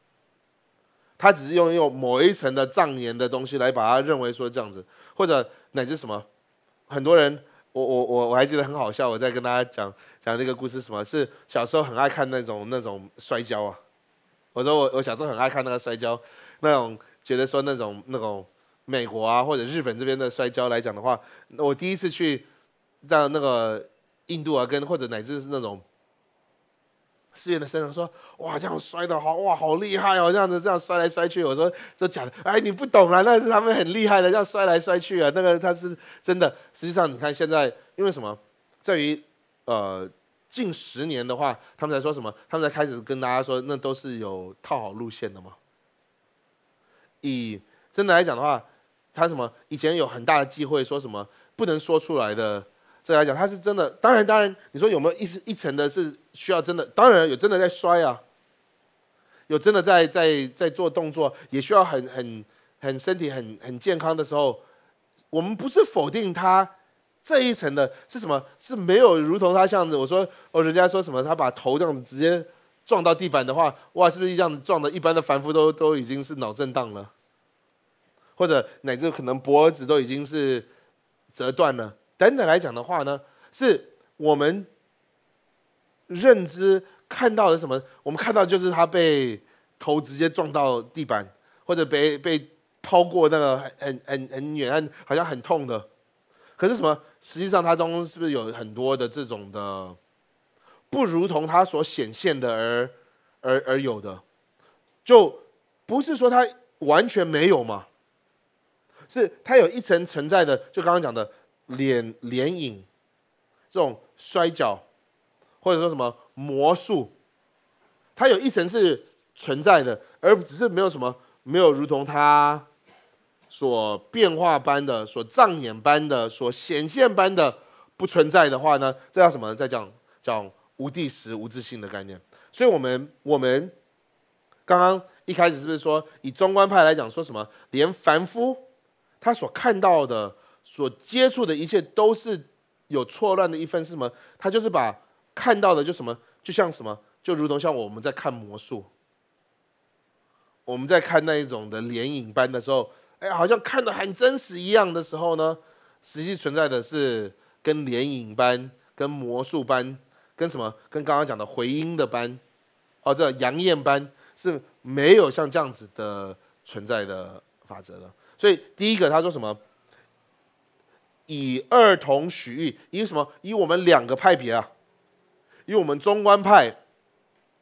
他只是用用某一层的障眼的东西来把他认为说这样子，或者乃至什么，很多人，我我我我还记得很好笑，我在跟大家讲讲这个故事，什么是小时候很爱看那种那种摔跤啊，我说我我小时候很爱看那个摔跤，那种觉得说那种那种美国啊或者日本这边的摔跤来讲的话，我第一次去让那个印度啊跟或者乃至是那种。四元的声浪说：“哇，这样摔的好哇，好厉害哦！这样子这样摔来摔去。”我说：“这假的，哎，你不懂啦，那是他们很厉害的，这样摔来摔去啊，那个他是真的。实际上，你看现在，因为什么，在于呃，近十年的话，他们才说什么，他们才开始跟大家说，那都是有套好路线的嘛。以真的来讲的话，他什么以前有很大的机会，说什么不能说出来的。”这来讲，他是真的。当然，当然，你说有没有一一层的是需要真的？当然有，真的在摔啊，有真的在在在做动作，也需要很很很身体很很健康的时候。我们不是否定他这一层的，是什么？是没有如同他这样子。我说哦，人家说什么？他把头这样子直接撞到地板的话，哇，是不是这样子撞的？一般的凡夫都都已经是脑震荡了，或者乃至可能脖子都已经是折断了。等等来讲的话呢，是我们认知看到的什么？我们看到就是他被头直接撞到地板，或者被被抛过那个很很很很远，好像很痛的。可是什么？实际上他当中是不是有很多的这种的，不如同他所显现的而而而有的，就不是说他完全没有嘛？是它有一层存在的，就刚刚讲的。脸脸影，这种摔跤，或者说什么魔术，它有一层是存在的，而只是没有什么没有如同它所变化般的、所障眼般的、所显现般的不存在的话呢？这叫什么？在讲讲无地时无自性的概念。所以，我们我们刚刚一开始是不是说，以中观派来讲，说什么连凡夫他所看到的？所接触的一切都是有错乱的一份是什么？他就是把看到的就什么，就像什么，就如同像我们在看魔术，我们在看那一种的连影班的时候，哎，好像看的很真实一样的时候呢，实际存在的是跟连影班、跟魔术班、跟什么、跟刚刚讲的回音的班，哦，这杨艳班是没有像这样子的存在的法则的。所以第一个他说什么？以二同许欲，以什么？以我们两个派别啊，以我们中观派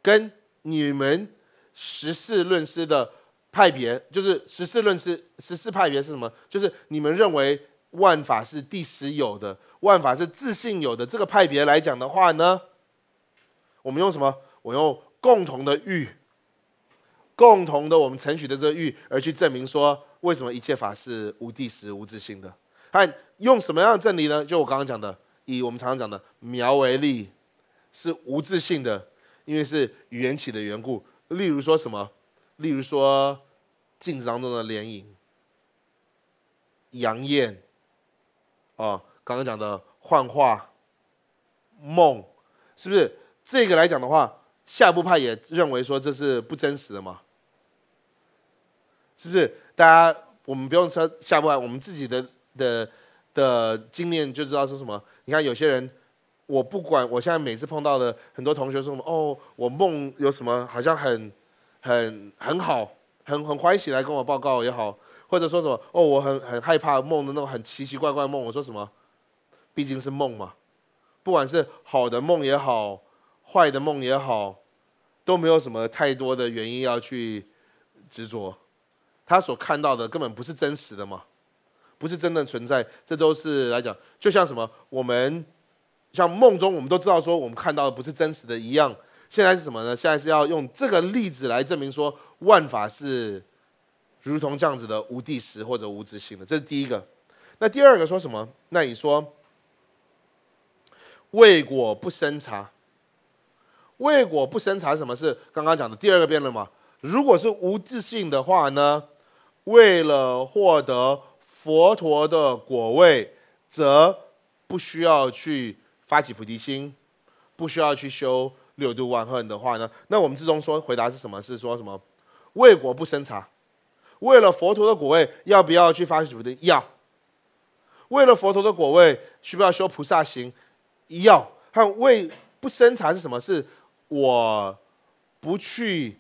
跟你们十四论师的派别，就是十四论师，十四派别是什么？就是你们认为万法是第十有的，万法是自信有的这个派别来讲的话呢，我们用什么？我用共同的欲，共同的我们承许的这个欲，而去证明说，为什么一切法是无第十无自信的？看。用什么样的证理呢？就我刚刚讲的，以我们常常讲的苗为例，是无自信的，因为是缘起的缘故。例如说什么？例如说镜子当中的脸影、杨艳，哦，刚刚讲的幻化梦，是不是？这个来讲的话，下部派也认为说这是不真实的嘛？是不是？大家我们不用说下部派，我们自己的的。的经验就知道是什么。你看有些人，我不管，我现在每次碰到的很多同学说，哦，我梦有什么，好像很、很、很好，很很欢喜来跟我报告也好，或者说什么，哦，我很很害怕梦的那种很奇奇怪怪的梦。我说什么，毕竟是梦嘛，不管是好的梦也好，坏的梦也好，都没有什么太多的原因要去执着。他所看到的根本不是真实的嘛。不是真的存在，这都是来讲，就像什么，我们像梦中，我们都知道说我们看到的不是真实的一样。现在是什么呢？现在是要用这个例子来证明说，万法是如同这样子的无地时或者无自行的，这是第一个。那第二个说什么？那你说，未果不生查，未果不生查。什么？是刚刚讲的第二个辩论嘛？如果是无自信的话呢，为了获得。佛陀的果位，则不需要去发起菩提心，不需要去修六度万恨的话呢？那我们之中说回答是什么？是说什么？为果不生茶，为了佛陀的果位，要不要去发起菩提？要。为了佛陀的果位，需不要修菩萨行？要。和为不生茶是什么？是我不去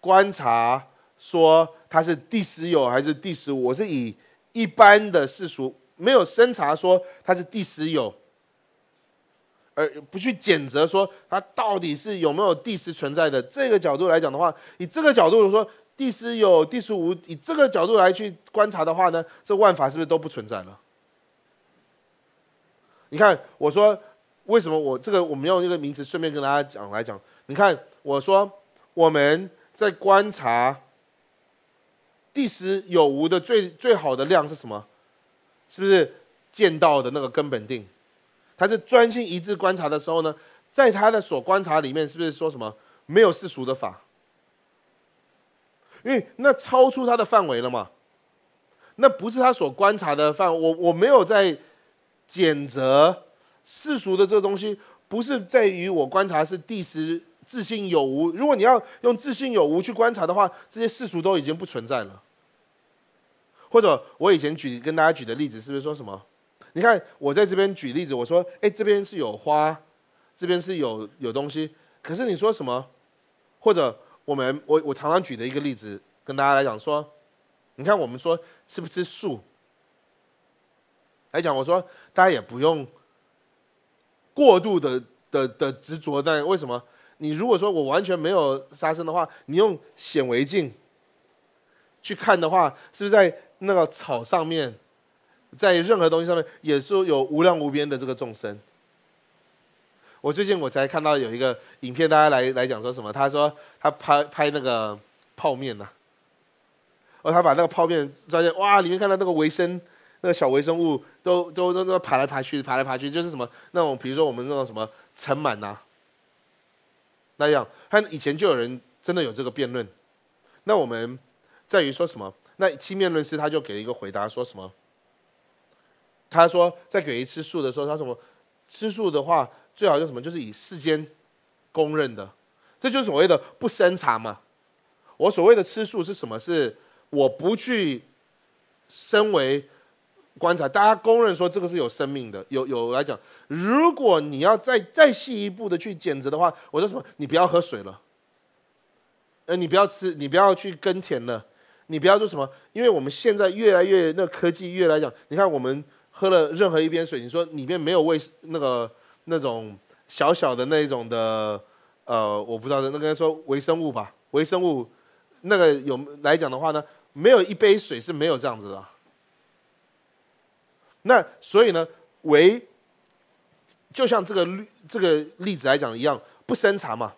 观察，说他是第十有还是第十五？我是以。一般的世俗没有深查说他是第十有，而不去检责说他到底是有没有第十存在的这个角度来讲的话，以这个角度说第十有、第十无，以这个角度来去观察的话呢，这万法是不是都不存在了？你看，我说为什么我这个我们用一个名词，顺便跟大家讲来讲，你看我说我们在观察。第十有无的最最好的量是什么？是不是见到的那个根本定？他是专心一致观察的时候呢，在他的所观察里面，是不是说什么没有世俗的法？因为那超出他的范围了嘛？那不是他所观察的范。围。我我没有在检责世俗的这个东西，不是在于我观察是第十。自信有无？如果你要用自信有无去观察的话，这些世俗都已经不存在了。或者我以前举跟大家举的例子，是不是说什么？你看我在这边举例子，我说，哎，这边是有花，这边是有有东西。可是你说什么？或者我们我我常常举的一个例子跟大家来讲说，你看我们说吃不吃素？来讲我说大家也不用过度的的的执着，但为什么？你如果说我完全没有杀生的话，你用显微镜去看的话，是不是在那个草上面，在任何东西上面也是有无量无边的这个众生？我最近我才看到有一个影片，大家来来讲说什么？他说他拍拍那个泡面呐，而他把那个泡面发现，哇，里面看到那个微生那个小微生物都都都都爬来爬去，爬来爬去，就是什么那种，比如说我们那种什么尘螨呐。那样，他以前就有人真的有这个辩论。那我们在于说什么？那七面论师他就给了一个回答，说什么？他说在给一次素的时候，他什么吃素的话最好就什么，就是以世间公认的，这就是所谓的不生查嘛。我所谓的吃素是什么？是我不去身为。观察，大家公认说这个是有生命的。有有来讲，如果你要再再细一步的去检测的话，我说什么？你不要喝水了。呃，你不要吃，你不要去耕田了，你不要做什么？因为我们现在越来越那科技，越来讲，你看我们喝了任何一边水，你说里面没有喂那个那种小小的那一种的呃，我不知道那跟他说微生物吧，微生物那个有来讲的话呢，没有一杯水是没有这样子的。那所以呢，为就像这个这个例子来讲一样，不生查嘛。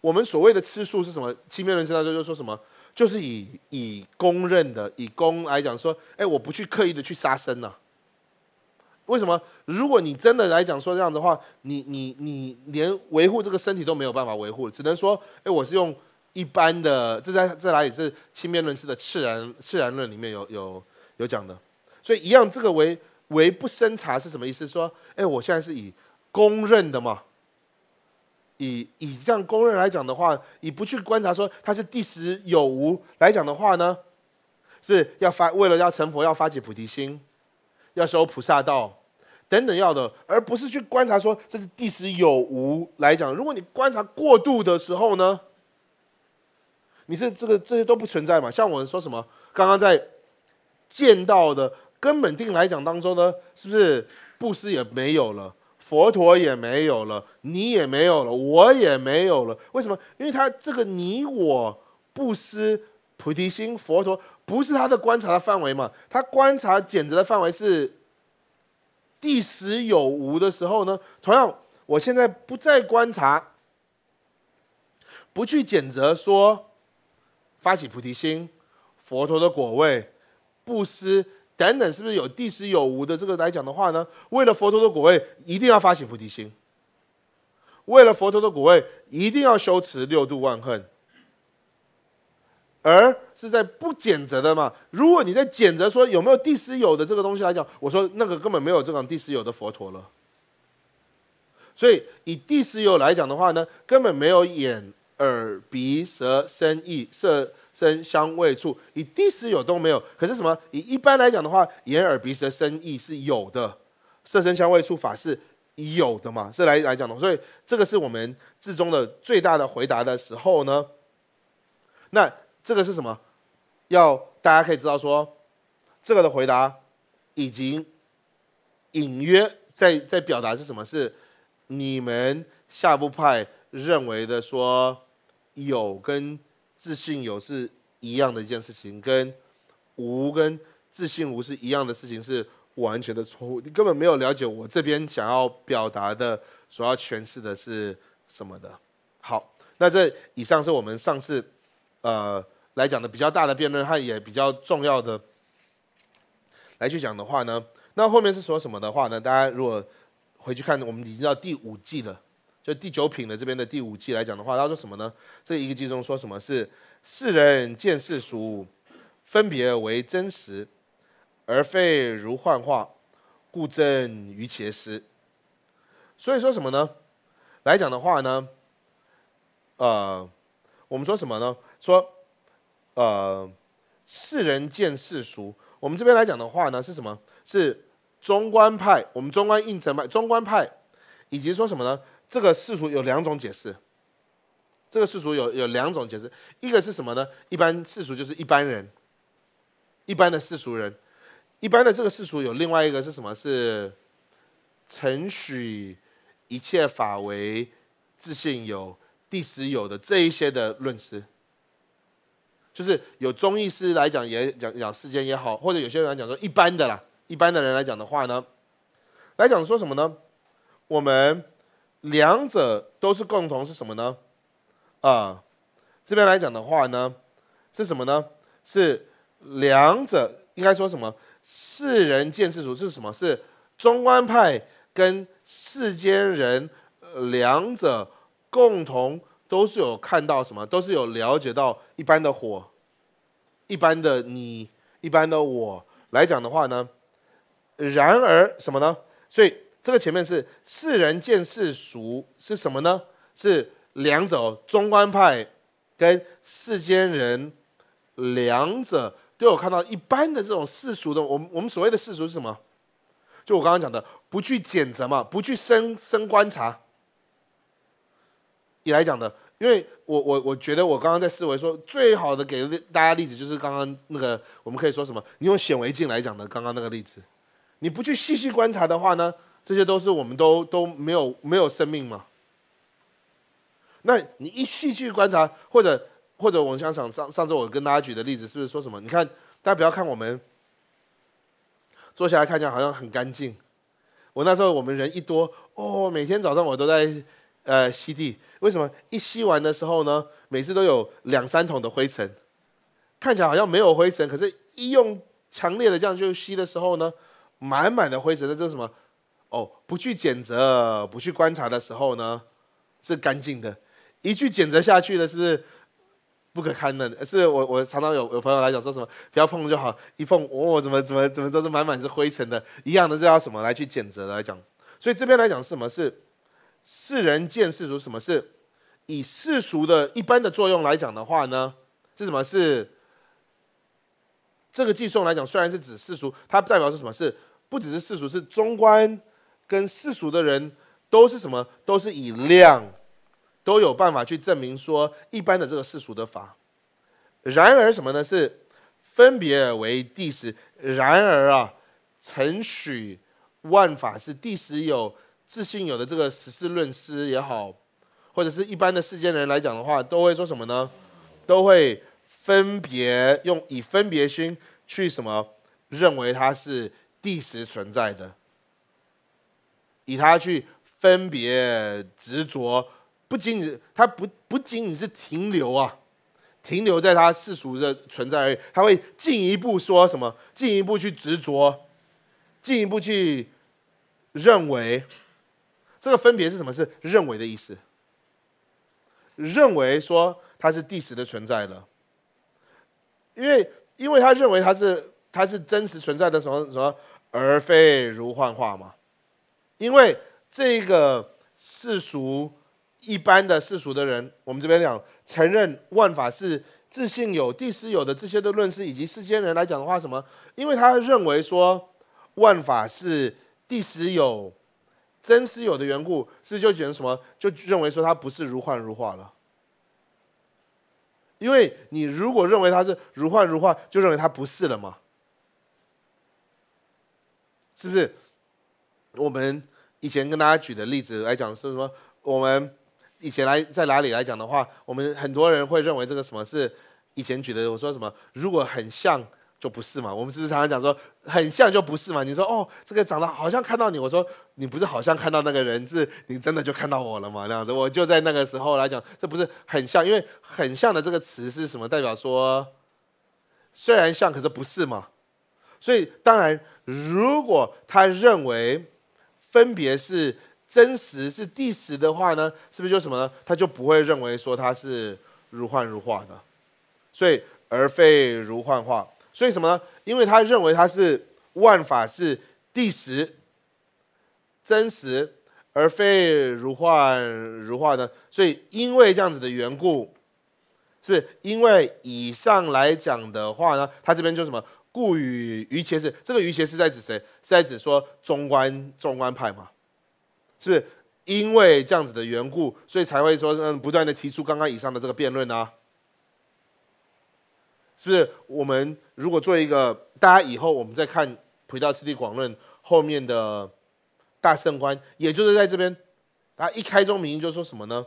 我们所谓的吃素是什么？清面论是，他就就说什么，就是以以公认的以公来讲说，哎，我不去刻意的去杀生呐。为什么？如果你真的来讲说这样的话，你你你连维护这个身体都没有办法维护，只能说，哎，我是用一般的，这在在哪里？这清面论是的赤然赤然论里面有有有讲的。所以一样，这个为。为不深查是什么意思？说，哎，我现在是以公认的嘛，以以这样公认来讲的话，你不去观察说它是第十有无来讲的话呢，是要发为了要成佛要发起菩提心，要修菩萨道等等要的，而不是去观察说这是第十有无来讲。如果你观察过度的时候呢，你是这个这些都不存在嘛？像我们说什么刚刚在见到的。根本定来讲当中呢，是不是布施也没有了，佛陀也没有了，你也没有了，我也没有了？为什么？因为他这个你我布施菩提心佛陀不是他的观察的范围嘛？他观察简责的范围是第十有无的时候呢。同样，我现在不再观察，不去检责说发起菩提心佛陀的果位布施。等等，是不是有地师有无的这个来讲的话呢？为了佛陀的果位，一定要发起菩提心。为了佛陀的果位，一定要修持六度万恨。而是在不谴责的嘛。如果你在谴责说有没有地师有的这个东西来讲，我说那个根本没有这种地师有的佛陀了。所以以地师有来讲的话呢，根本没有眼、耳、鼻、舌、身、意、色。身香味处以第十有都没有，可是什么？以一般来讲的话，眼耳鼻舌身意是有的，色身香味触法是有的嘛？是来来讲的，所以这个是我们至终的最大的回答的时候呢。那这个是什么？要大家可以知道说，这个的回答以及隐约在在表达是什么？是你们下部派认为的说有跟。自信有是一样的一件事情，跟无跟自信无是一样的事情，是完全的错误。你根本没有了解我这边想要表达的，所要诠释的是什么的。好，那这以上是我们上次，呃，来讲的比较大的辩论，和也比较重要的来去讲的话呢。那后面是说什么的话呢？大家如果回去看，我们已经到第五季了。就第九品的这边的第五季来讲的话，他说什么呢？这一个季中说什么？是世人见世俗，分别为真实，而非如幻化，故正于邪实。所以说什么呢？来讲的话呢，呃，我们说什么呢？说，呃，世人见世俗，我们这边来讲的话呢是什么？是中观派，我们中观应成派，中观派。以及说什么呢？这个世俗有两种解释。这个世俗有有两种解释，一个是什么呢？一般世俗就是一般人，一般的世俗人，一般的这个世俗有另外一个是什么？是承许一切法为自信有、第十有的这一些的论师，就是有中医师来讲也讲讲世间也好，或者有些人来讲说一般的啦，一般的人来讲的话呢，来讲说什么呢？我们两者都是共同是什么呢？啊，这边来讲的话呢，是什么呢？是两者应该说什么？世人见世主是什么？是中观派跟世间人两者共同都是有看到什么？都是有了解到一般的火、一般的你、一般的我来讲的话呢？然而什么呢？所以。这个前面是世人见世俗是什么呢？是两者中观派跟世间人，两者都有看到一般的这种世俗的。我们我们所谓的世俗是什么？就我刚刚讲的，不去检责嘛，不去深深观察。你来讲的，因为我我我觉得我刚刚在思维说，最好的给大家例子就是刚刚那个，我们可以说什么？你用显微镜来讲的刚刚那个例子，你不去细细观察的话呢？这些都是我们都都没有没有生命吗？那你一细去观察，或者或者我们想上上上周我跟大家举的例子，是不是说什么？你看，大家不要看我们坐下来看一下，好像很干净。我那时候我们人一多哦，每天早上我都在呃吸地，为什么一吸完的时候呢？每次都有两三桶的灰尘，看起来好像没有灰尘，可是一用强烈的这样就吸的时候呢，满满的灰尘，那这是什么？哦，不去检责、不去观察的时候呢，是干净的；一句检责下去的是不可堪的。是我我常常有有朋友来讲说什么不要碰就好，一碰哦，怎么怎么怎么都是满满是灰尘的，一样的这要什么来去检责的来讲。所以这边来讲是什么是世人见世俗？什么是以世俗的一般的作用来讲的话呢？是什么是这个寄送来讲？虽然是指世俗，它代表是什么？是不只是世俗，是中观。跟世俗的人都是什么？都是以量，都有办法去证明说一般的这个世俗的法。然而什么呢？是分别为第十。然而啊，成许万法是第十有自信有的这个十事论师也好，或者是一般的世间人来讲的话，都会说什么呢？都会分别用以分别心去什么认为它是第十存在的。以他去分别执着，不仅仅他不不仅仅是停留啊，停留在他世俗的存在，他会进一步说什么？进一步去执着，进一步去认为，这个分别是什么？是认为的意思，认为说它是第十的存在了，因为因为他认为它是它是真实存在的什么什么，而非如幻化嘛。因为这个世俗一般的世俗的人，我们这边讲承认万法是自信有、地识有的这些的论师，以及世间人来讲的话，什么？因为他认为说万法是地识有、真识有的缘故，是就觉得什么？就认为说他不是如幻如化了。因为你如果认为他是如幻如化，就认为他不是了嘛？是不是？我们。以前跟大家举的例子来讲，是说我们以前来在哪里来讲的话，我们很多人会认为这个什么是以前举的？我说什么？如果很像，就不是嘛。我们是不是常常讲说，很像就不是嘛？你说哦，这个长得好像看到你，我说你不是好像看到那个人，是？你真的就看到我了嘛？那样子，我就在那个时候来讲，这不是很像？因为很像的这个词是什么？代表说虽然像，可是不是嘛？所以当然，如果他认为。分别是真实是第十的话呢，是不是就什么呢？他就不会认为说它是如幻如化的，所以而非如幻化。所以什么呢？因为他认为它是万法是第十真实，而非如幻如化的。所以因为这样子的缘故，是因为以上来讲的话呢，他这边就什么？故与余邪是，这个余邪是在指谁？是在指说中观中观派嘛？是不是因为这样子的缘故，所以才会说嗯，不断的提出刚刚以上的这个辩论呢？是不是我们如果做一个，大家以后我们再看《菩提次第广论》后面的大圣观，也就是在这边，他一开宗明义就说什么呢？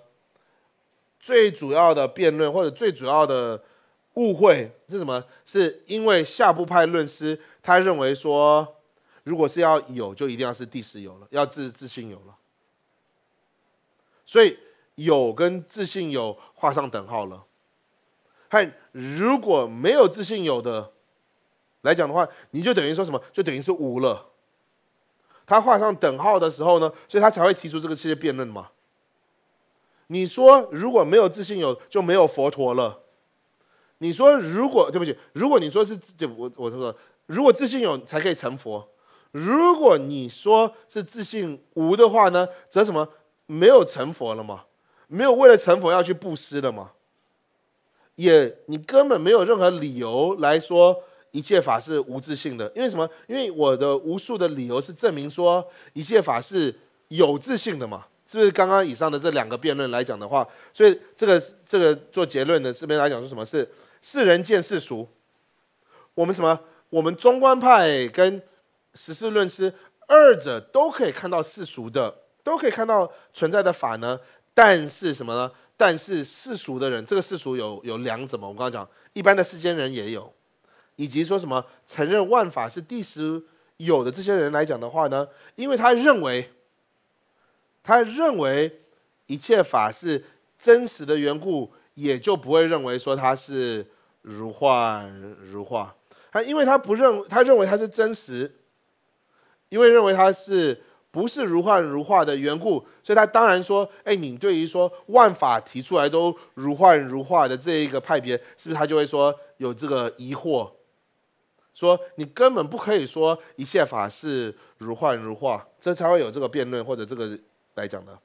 最主要的辩论，或者最主要的。误会是什么？是因为下部派论师他认为说，如果是要有，就一定要是第十有了，要自自信有了，所以有跟自信有画上等号了。还，如果没有自信有的来讲的话，你就等于说什么？就等于是无了。他画上等号的时候呢，所以他才会提出这个这些辩论嘛。你说如果没有自信有，就没有佛陀了。你说，如果对不起，如果你说是，对我，我是说，如果自信有才可以成佛。如果你说是自信无的话呢，则什么没有成佛了吗？没有为了成佛要去布施了吗？也，你根本没有任何理由来说一切法是无自信的。因为什么？因为我的无数的理由是证明说一切法是有自信的嘛？是不是？刚刚以上的这两个辩论来讲的话，所以这个这个做结论的这边来讲是什么？是？世人见世俗，我们什么？我们中观派跟实事论师二者都可以看到世俗的，都可以看到存在的法呢。但是什么呢？但是世俗的人，这个世俗有有两者嘛。我刚刚讲一般的世间人也有，以及说什么承认万法是第十有的这些人来讲的话呢，因为他认为，他认为一切法是真实的缘故，也就不会认为说他是。如幻如化，他因为他不认，他认为他是真实，因为认为他是不是如幻如化的缘故，所以他当然说，哎，你对于说万法提出来都如幻如化的这一个派别，是不是他就会说有这个疑惑？说你根本不可以说一切法是如幻如化，这才会有这个辩论或者这个来讲的。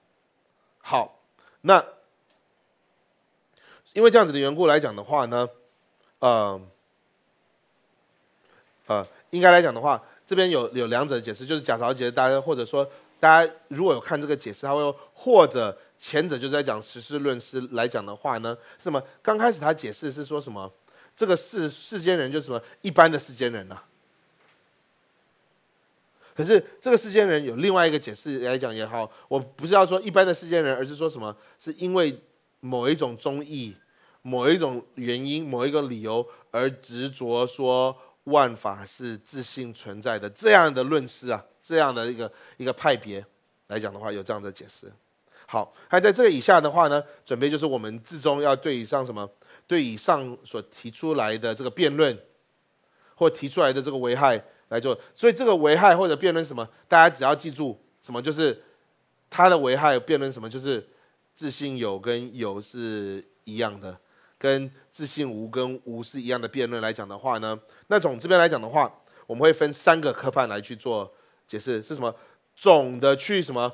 好，那因为这样子的缘故来讲的话呢？呃，呃，应该来讲的话，这边有有两者的解释，就是贾朝杰大家，或者说大家如果有看这个解释，他会或者前者就在讲实事论事来讲的话呢，是什么？刚开始他解释是说什么？这个世世间人就什么一般的世间人呐？可是这个世间人有另外一个解释来讲也好，我不是要说一般的世间人，而是说什么？是因为某一种综艺某一种原因，某一个理由而执着说万法是自信存在的这样的论思啊，这样的一个一个派别来讲的话，有这样的解释。好，那在这个以下的话呢，准备就是我们至终要对以上什么，对以上所提出来的这个辩论，或提出来的这个危害来做。所以这个危害或者辩论什么，大家只要记住什么，就是它的危害辩论什么，就是自信有跟有是一样的。跟自信无跟无是一样的辩论来讲的话呢，那总这边来讲的话，我们会分三个科判来去做解释，是什么？总的去什么？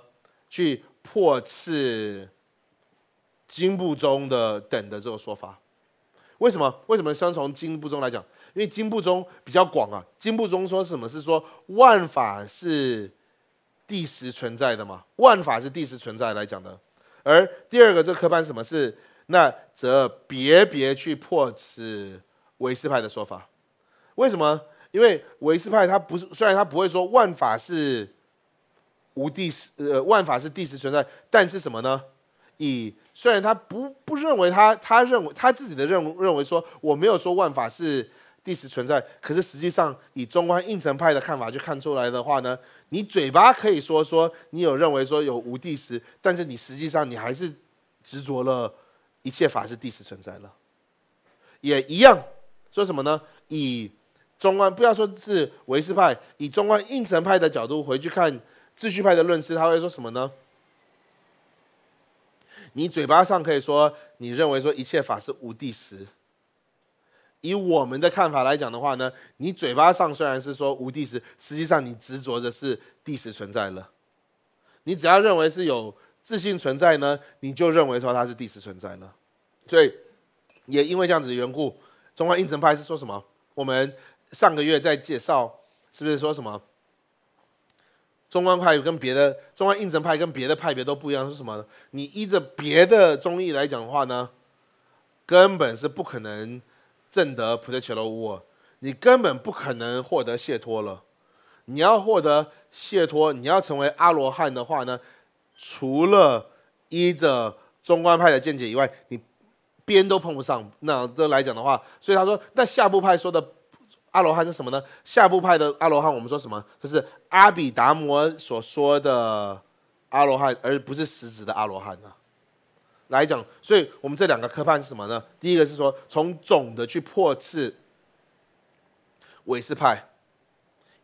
去破斥经部中的等的这个说法。为什么？为什么先从经部中来讲？因为经部中比较广啊。经部中说什么？是说万法是第十存在的嘛？万法是第十存在来讲的。而第二个这科判什么是？那则别别去破此维斯派的说法，为什么？因为维斯派他不是，虽然他不会说万法是无第时，呃，万法是第十存在，但是什么呢？以虽然他不不认为他，他认为他自己的认认为说，我没有说万法是第十存在，可是实际上以中观应成派的看法去看出来的话呢，你嘴巴可以说说你有认为说有无第十，但是你实际上你还是执着了。一切法是第十存在了，也一样，说什么呢？以中观，不要说是唯识派，以中观应成派的角度回去看，秩序派的论师，他会说什么呢？你嘴巴上可以说你认为说一切法是无第十，以我们的看法来讲的话呢，你嘴巴上虽然是说无第十，实际上你执着的是第十存在了，你只要认为是有。自信存在呢，你就认为说它是第十存在呢，所以也因为这样子的缘故，中观应成派是说什么？我们上个月在介绍，是不是说什么？中观派跟别的中观应成派跟别的派别都不一样，是什么？呢？你依着别的中医来讲的话呢，根本是不可能证得菩提切路悟，你根本不可能获得谢脱了。你要获得谢脱，你要成为阿罗汉的话呢？除了依着中观派的见解以外，你边都碰不上。那这来讲的话，所以他说，那下部派说的阿罗汉是什么呢？下部派的阿罗汉，我们说什么？就是阿比达摩所说的阿罗汉，而不是实质的阿罗汉啊。来讲，所以我们这两个科判是什么呢？第一个是说，从总的去破斥韦氏派，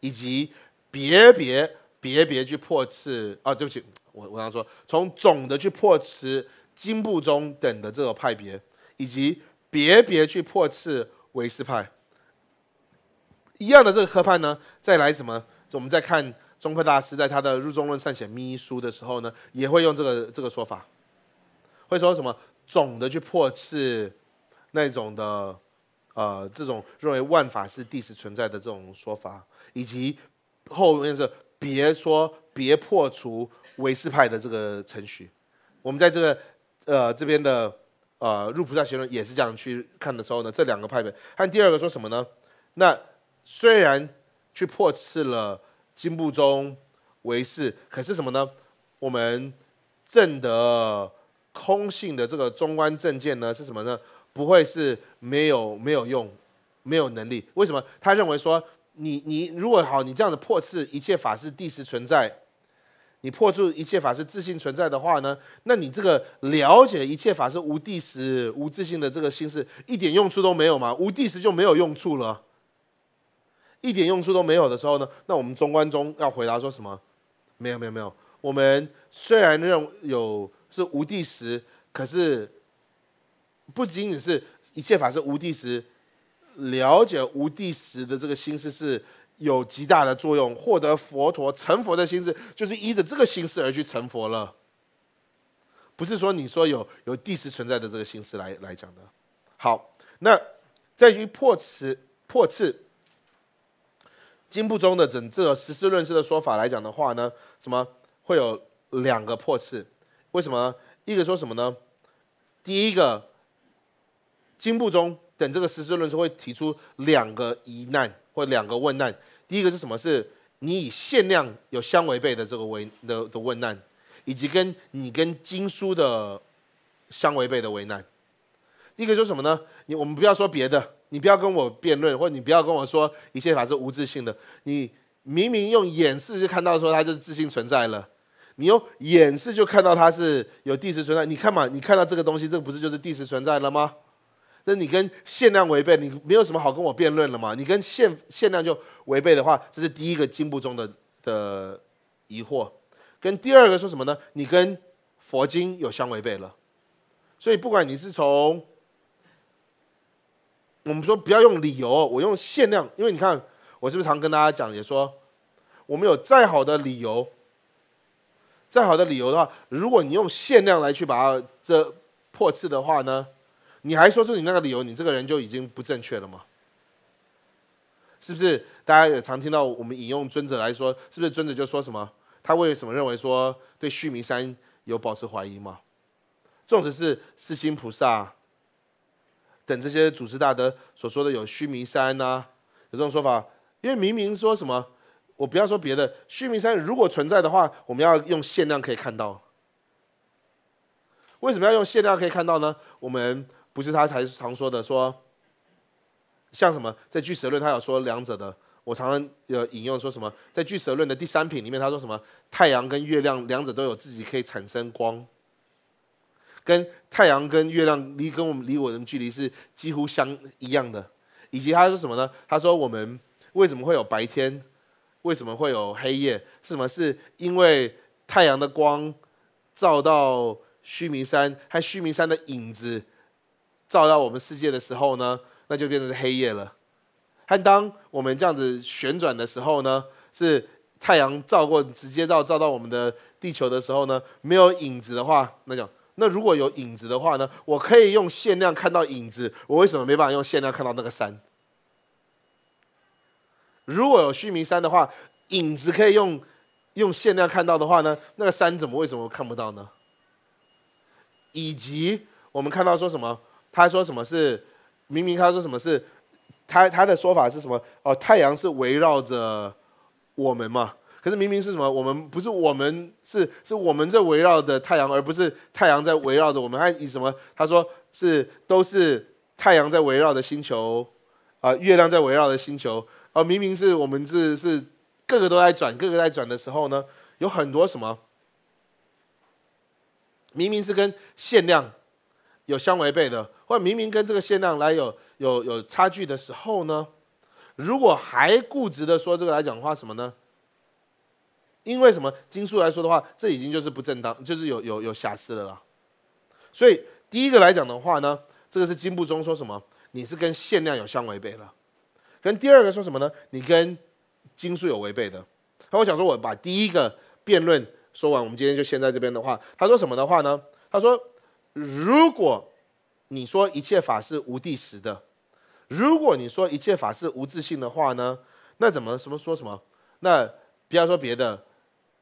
以及别别别别去破斥啊，对不起。我我刚说，从总的去破斥金部中等的这个派别，以及别别去破斥维斯派，一样的这个科判呢，再来什么？我们再看中科大师在他的入中论上写秘书的时候呢，也会用这个这个说法，会说什么总的去破斥那种的呃这种认为万法是地时存在的这种说法，以及后面是别说别破除。维世派的这个程序，我们在这个呃这边的呃入菩萨行论也是这样去看的时候呢，这两个派别，看第二个说什么呢？那虽然去破斥了金部中维世，可是什么呢？我们证得空性的这个中观正见呢，是什么呢？不会是没有没有用没有能力？为什么他认为说你你如果好你这样子破斥一切法是地时存在？你破除一切法是自信存在的话呢？那你这个了解一切法是无地时无自信的这个心思，一点用处都没有嘛？无地时就没有用处了，一点用处都没有的时候呢？那我们中观中要回答说什么？没有，没有，没有。我们虽然认为有是无地时，可是不仅仅是一切法是无地时，了解无地时的这个心思是。有极大的作用，获得佛陀成佛的心智，就是依着这个心思而去成佛了。不是说你说有有地十存在的这个心思来来讲的。好，那在于破次破次，金部中的整这个实事论事的说法来讲的话呢，什么会有两个破次？为什么？一个说什么呢？第一个，金部中等这个实事论事会提出两个疑难或两个问难。第一个是什么？是你以限量有相违背的这个为的的问难，以及跟你跟经书的相违背的为难。第一个就是什么呢？你我们不要说别的，你不要跟我辩论，或者你不要跟我说一切法是无自信的。你明明用演示就看到说它就是自信存在了，你用演示就看到它是有地十存在。你看嘛，你看到这个东西，这个不是就是地十存在了吗？那你跟限量违背，你没有什么好跟我辩论了嘛？你跟限限量就违背的话，这是第一个经部中的的疑惑。跟第二个说什么呢？你跟佛经有相违背了。所以不管你是从，我们说不要用理由，我用限量，因为你看我是不是常跟大家讲，也说我们有再好的理由，再好的理由的话，如果你用限量来去把它这破次的话呢？你还说出你那个理由，你这个人就已经不正确了吗？是不是？大家也常听到我们引用尊者来说，是不是尊者就说什么？他为什么认为说对须弥山有保持怀疑吗？这只是四心菩萨等这些祖师大德所说的有须弥山呐，有这种说法。因为明明说什么，我不要说别的，须弥山如果存在的话，我们要用限量可以看到。为什么要用限量可以看到呢？我们。不是他才常说的，说像什么，在巨蛇论他有说两者的，我常常呃引用说什么，在巨蛇论的第三品里面，他说什么太阳跟月亮两者都有自己可以产生光，跟太阳跟月亮离跟我们离我们距离是几乎相一样的，以及他说什么呢？他说我们为什么会有白天，为什么会有黑夜？是什么？是因为太阳的光照到须弥山，还须弥山的影子。照到我们世界的时候呢，那就变成黑夜了。还当我们这样子旋转的时候呢，是太阳照过直接照照到我们的地球的时候呢，没有影子的话，那讲那如果有影子的话呢，我可以用限量看到影子。我为什么没办法用限量看到那个山？如果有须弥山的话，影子可以用用限量看到的话呢，那个山怎么为什么看不到呢？以及我们看到说什么？他说什么是明明他说什么是他他的说法是什么哦太阳是围绕着我们嘛可是明明是什么我们不是我们是是我们在围绕着太阳而不是太阳在围绕着我们还以什么他说是都是太阳在围绕着星球啊月亮在围绕着星球啊明明是我们是是各个都在转各个在转的时候呢有很多什么明明是跟限量。有相违背的，或者明明跟这个限量来有有有差距的时候呢，如果还固执的说这个来讲的话，什么呢？因为什么？经书来说的话，这已经就是不正当，就是有有有瑕疵了啦。所以第一个来讲的话呢，这个是金部中说什么？你是跟限量有相违背了。跟第二个说什么呢？你跟经书有违背的。那我想说，我把第一个辩论说完，我们今天就先在这边的话。他说什么的话呢？他说。如果你说一切法是无第十的，如果你说一切法是无自信的话呢？那怎么什么说什么？那不要说别的，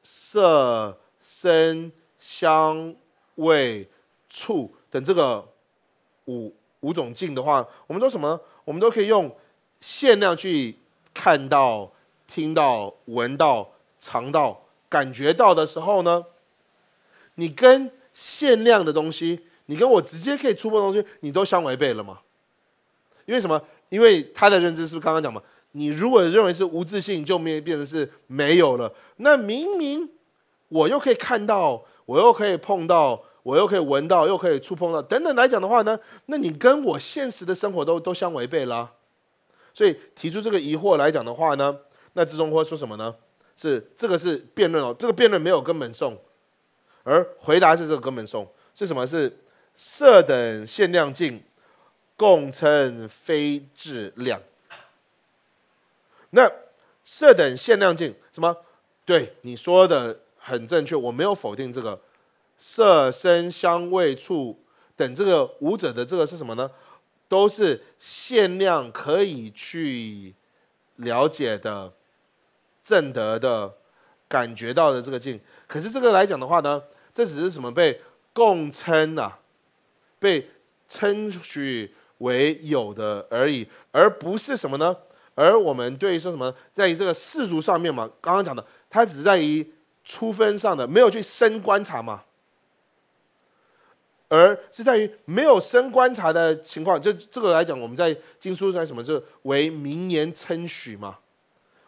色、声、香、味、触等这个五五种境的话，我们说什么？我们都可以用限量去看到、听到、闻到、尝到、感觉到的时候呢？你跟。限量的东西，你跟我直接可以触碰的东西，你都相违背了吗？因为什么？因为他的认知是不是刚刚讲嘛？你如果认为是无自信，就变变成是没有了。那明明我又可以看到，我又可以碰到，我又可以闻到，又可以触碰到，等等来讲的话呢？那你跟我现实的生活都都相违背啦。所以提出这个疑惑来讲的话呢，那之中会说什么呢？是这个是辩论哦，这个辩论没有根本送。而回答是这个哥们颂是什么？是色等限量镜，共称非质量。那色等限量镜，什么？对你说的很正确，我没有否定这个。色声香味触等这个舞者的这个是什么呢？都是限量可以去了解的、正得的感觉到的这个境。可是这个来讲的话呢，这只是什么被共称啊，被称许为有的而已，而不是什么呢？而我们对于说什么，在于这个世俗上面嘛，刚刚讲的，它只在于初分上的，没有去深观察嘛，而是在于没有深观察的情况。这这个来讲，我们在经书上什么，就是为名言称许嘛，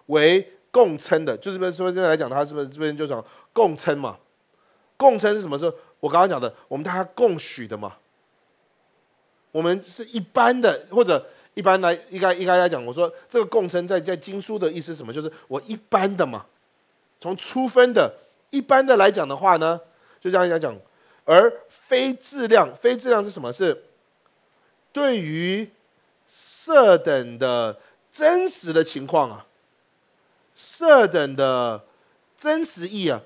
为共称的，就是说这边来讲，它是不是这边就讲。共称嘛，共称是什么时候？我刚刚讲的，我们大家共许的嘛。我们是一般的，或者一般来，应该应该来讲，我说这个共称在在经书的意思什么？就是我一般的嘛，从初分的一般的来讲的话呢，就这样来讲，而非质量，非质量是什么？是对于色等的真实的情况啊，色等的真实义啊。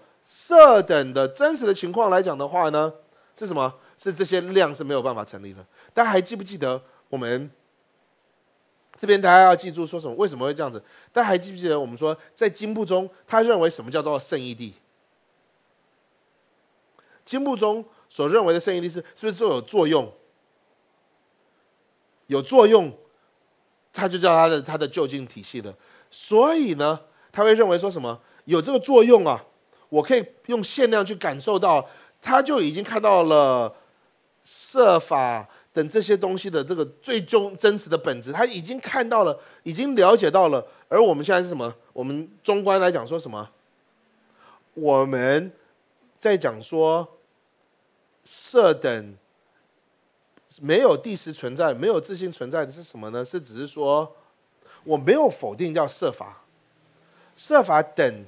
这等的真实的情况来讲的话呢，是什么？是这些量是没有办法成立的。大家还记不记得我们这边？大家要记住说什么？为什么会这样子？大家还记不记得我们说，在金部中，他认为什么叫做圣意地？金部中所认为的圣意地是是不是就有作用？有作用，他就叫他的他的就近体系的。所以呢，他会认为说什么？有这个作用啊。我可以用限量去感受到，他就已经看到了设法等这些东西的这个最终真实的本质，他已经看到了，已经了解到了。而我们现在是什么？我们中观来讲说什么？我们在讲说设等没有地时存在，没有自信存在的是什么呢？是只是说我没有否定叫设法，设法等。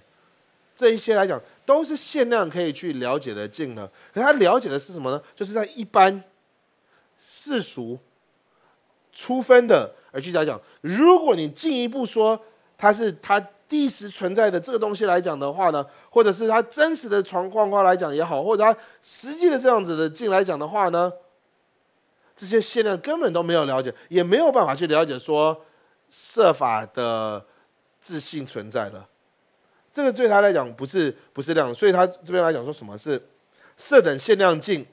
这一些来讲，都是限量可以去了解的进了。可他了解的是什么呢？就是在一般世俗出分的。而且来讲，如果你进一步说它是它第时存在的这个东西来讲的话呢，或者是它真实的床框框来讲也好，或者它实际的这样子的进来讲的话呢，这些限量根本都没有了解，也没有办法去了解说设法的自信存在的。这个对他来讲不是不是量，所以他这边来讲说什么是色等限量镜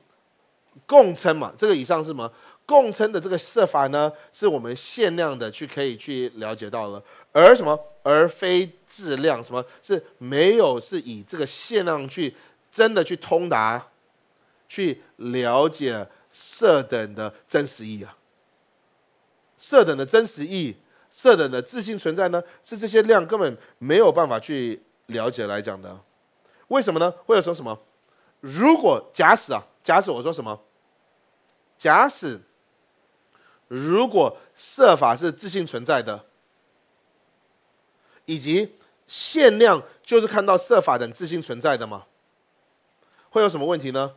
共称嘛？这个以上是什么共称的这个设法呢？是我们限量的去可以去了解到了，而什么而非质量什么是没有是以这个限量去真的去通达去了解色等的真实义啊？色等的真实义，色等的自信存在呢？是这些量根本没有办法去。了解来讲的，为什么呢？会有什么？什么？如果假使啊，假使我说什么？假使，如果设法是自信存在的，以及限量就是看到设法的自信存在的嘛，会有什么问题呢？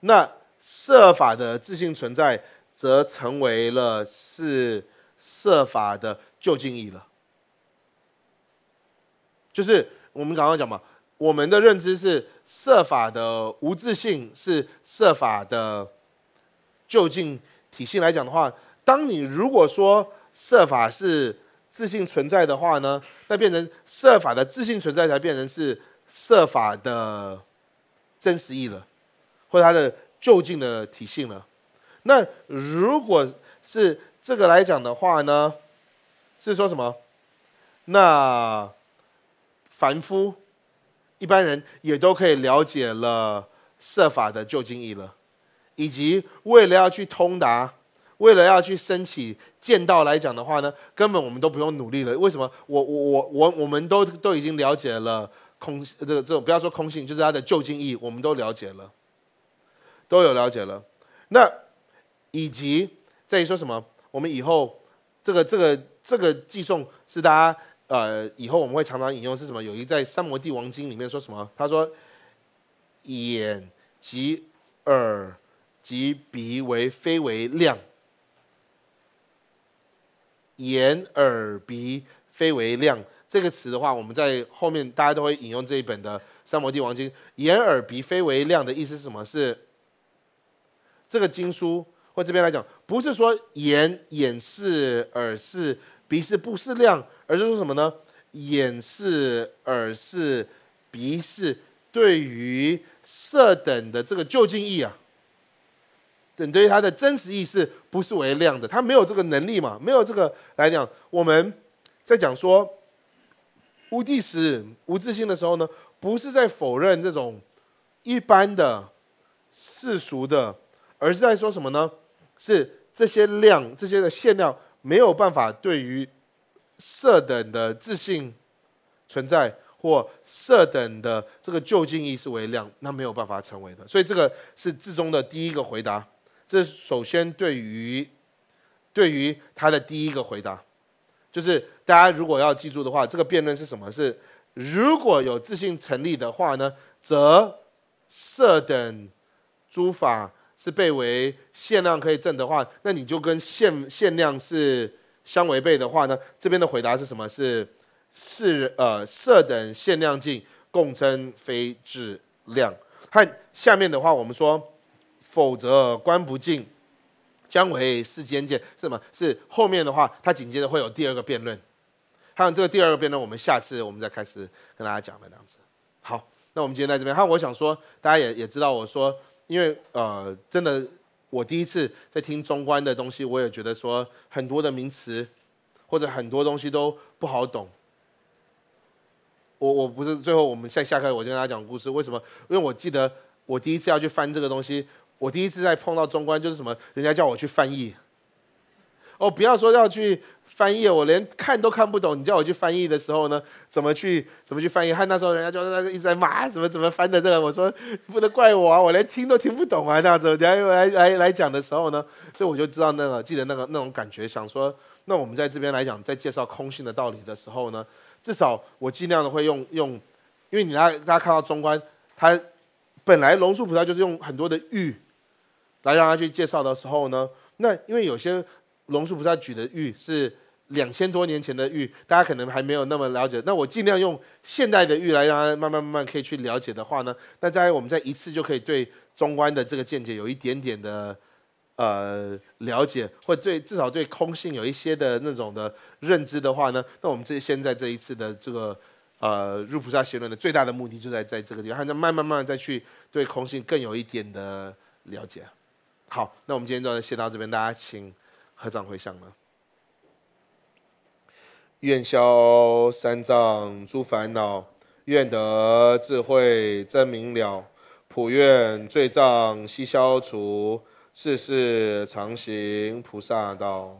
那设法的自信存在，则成为了是设法的旧定义了，就是。我们刚刚讲嘛，我们的认知是设法的无自信，是设法的就近体系来讲的话，当你如果说设法是自信存在的话呢，那变成设法的自信存在才变成是设法的真实意了，或者它的就近的体性了。那如果是这个来讲的话呢，是说什么？那？凡夫一般人也都可以了解了设法的旧经义了，以及为了要去通达，为了要去升起见道来讲的话呢，根本我们都不用努力了。为什么？我我我我我们都都已经了解了空这个这种，不要说空性，就是它的旧经义，我们都了解了，都有了解了。那以及在于说什么？我们以后这个这个这个寄送是大家。呃，以后我们会常常引用是什么？有一在《三摩地王经》里面说什么？他说：“眼及耳及鼻为非为量，眼耳鼻非为量。”这个词的话，我们在后面大家都会引用这一本的《三摩地王经》。眼耳鼻非为量的意思是什么？是这个经书或这边来讲，不是说眼眼视耳是。鼻是不是亮，而是说什么呢？眼是、耳是、鼻是对于色等的这个就近义啊，等对于它的真实意是不是为亮的？它没有这个能力嘛，没有这个来讲。我们在讲说无地时、无自信的时候呢，不是在否认这种一般的世俗的，而是在说什么呢？是这些亮、这些的限量。没有办法对于色等的自信存在或色等的这个究竟意识为量，那没有办法成为的。所以这个是至中的第一个回答。这首先对于对于他的第一个回答，就是大家如果要记住的话，这个辩论是什么？是如果有自信成立的话呢，则色等诸法。是被为限量可以挣的话，那你就跟限限量是相违背的话呢？这边的回答是什么？是是呃设等限量镜，共称非质量。看下面的话，我们说否则观不进，将为世间见是什么？是后面的话，它紧接着会有第二个辩论。还有这个第二个辩论，我们下次我们再开始跟大家讲的这样子。好，那我们今天在这边，还有我想说，大家也也知道我说。因为呃，真的，我第一次在听中观的东西，我也觉得说很多的名词或者很多东西都不好懂。我我不是最后我们下下课，我就跟他讲故事，为什么？因为我记得我第一次要去翻这个东西，我第一次在碰到中观就是什么，人家叫我去翻译。哦，不要说要去翻译，我连看都看不懂。你叫我去翻译的时候呢，怎么去怎么去翻译？和那时候人家就一直在骂，怎么怎么翻的这个，我说不能怪我啊，我连听都听不懂啊。那怎么来来来来讲的时候呢？所以我就知道那个记得那个那种感觉，想说那我们在这边来讲，在介绍空性的道理的时候呢，至少我尽量的会用用，因为你大大家看到中观，他本来龙树菩萨就是用很多的玉来让他去介绍的时候呢，那因为有些。龙树菩萨举的玉是两千多年前的玉，大家可能还没有那么了解。那我尽量用现代的玉来，让他慢慢慢慢可以去了解的话呢，那在我们在一次就可以对中观的这个见解有一点点的呃了解，或对至少对空性有一些的那种的认知的话呢，那我们这现在这一次的这个呃入菩萨邪论的最大的目的就在在这个地方，还能慢慢慢慢再去对空性更有一点的了解。好，那我们今天就先到这边，大家请。合掌回向了，愿消三障诸烦恼，愿得智慧真明了，普愿罪障悉消除，世世常行菩萨道。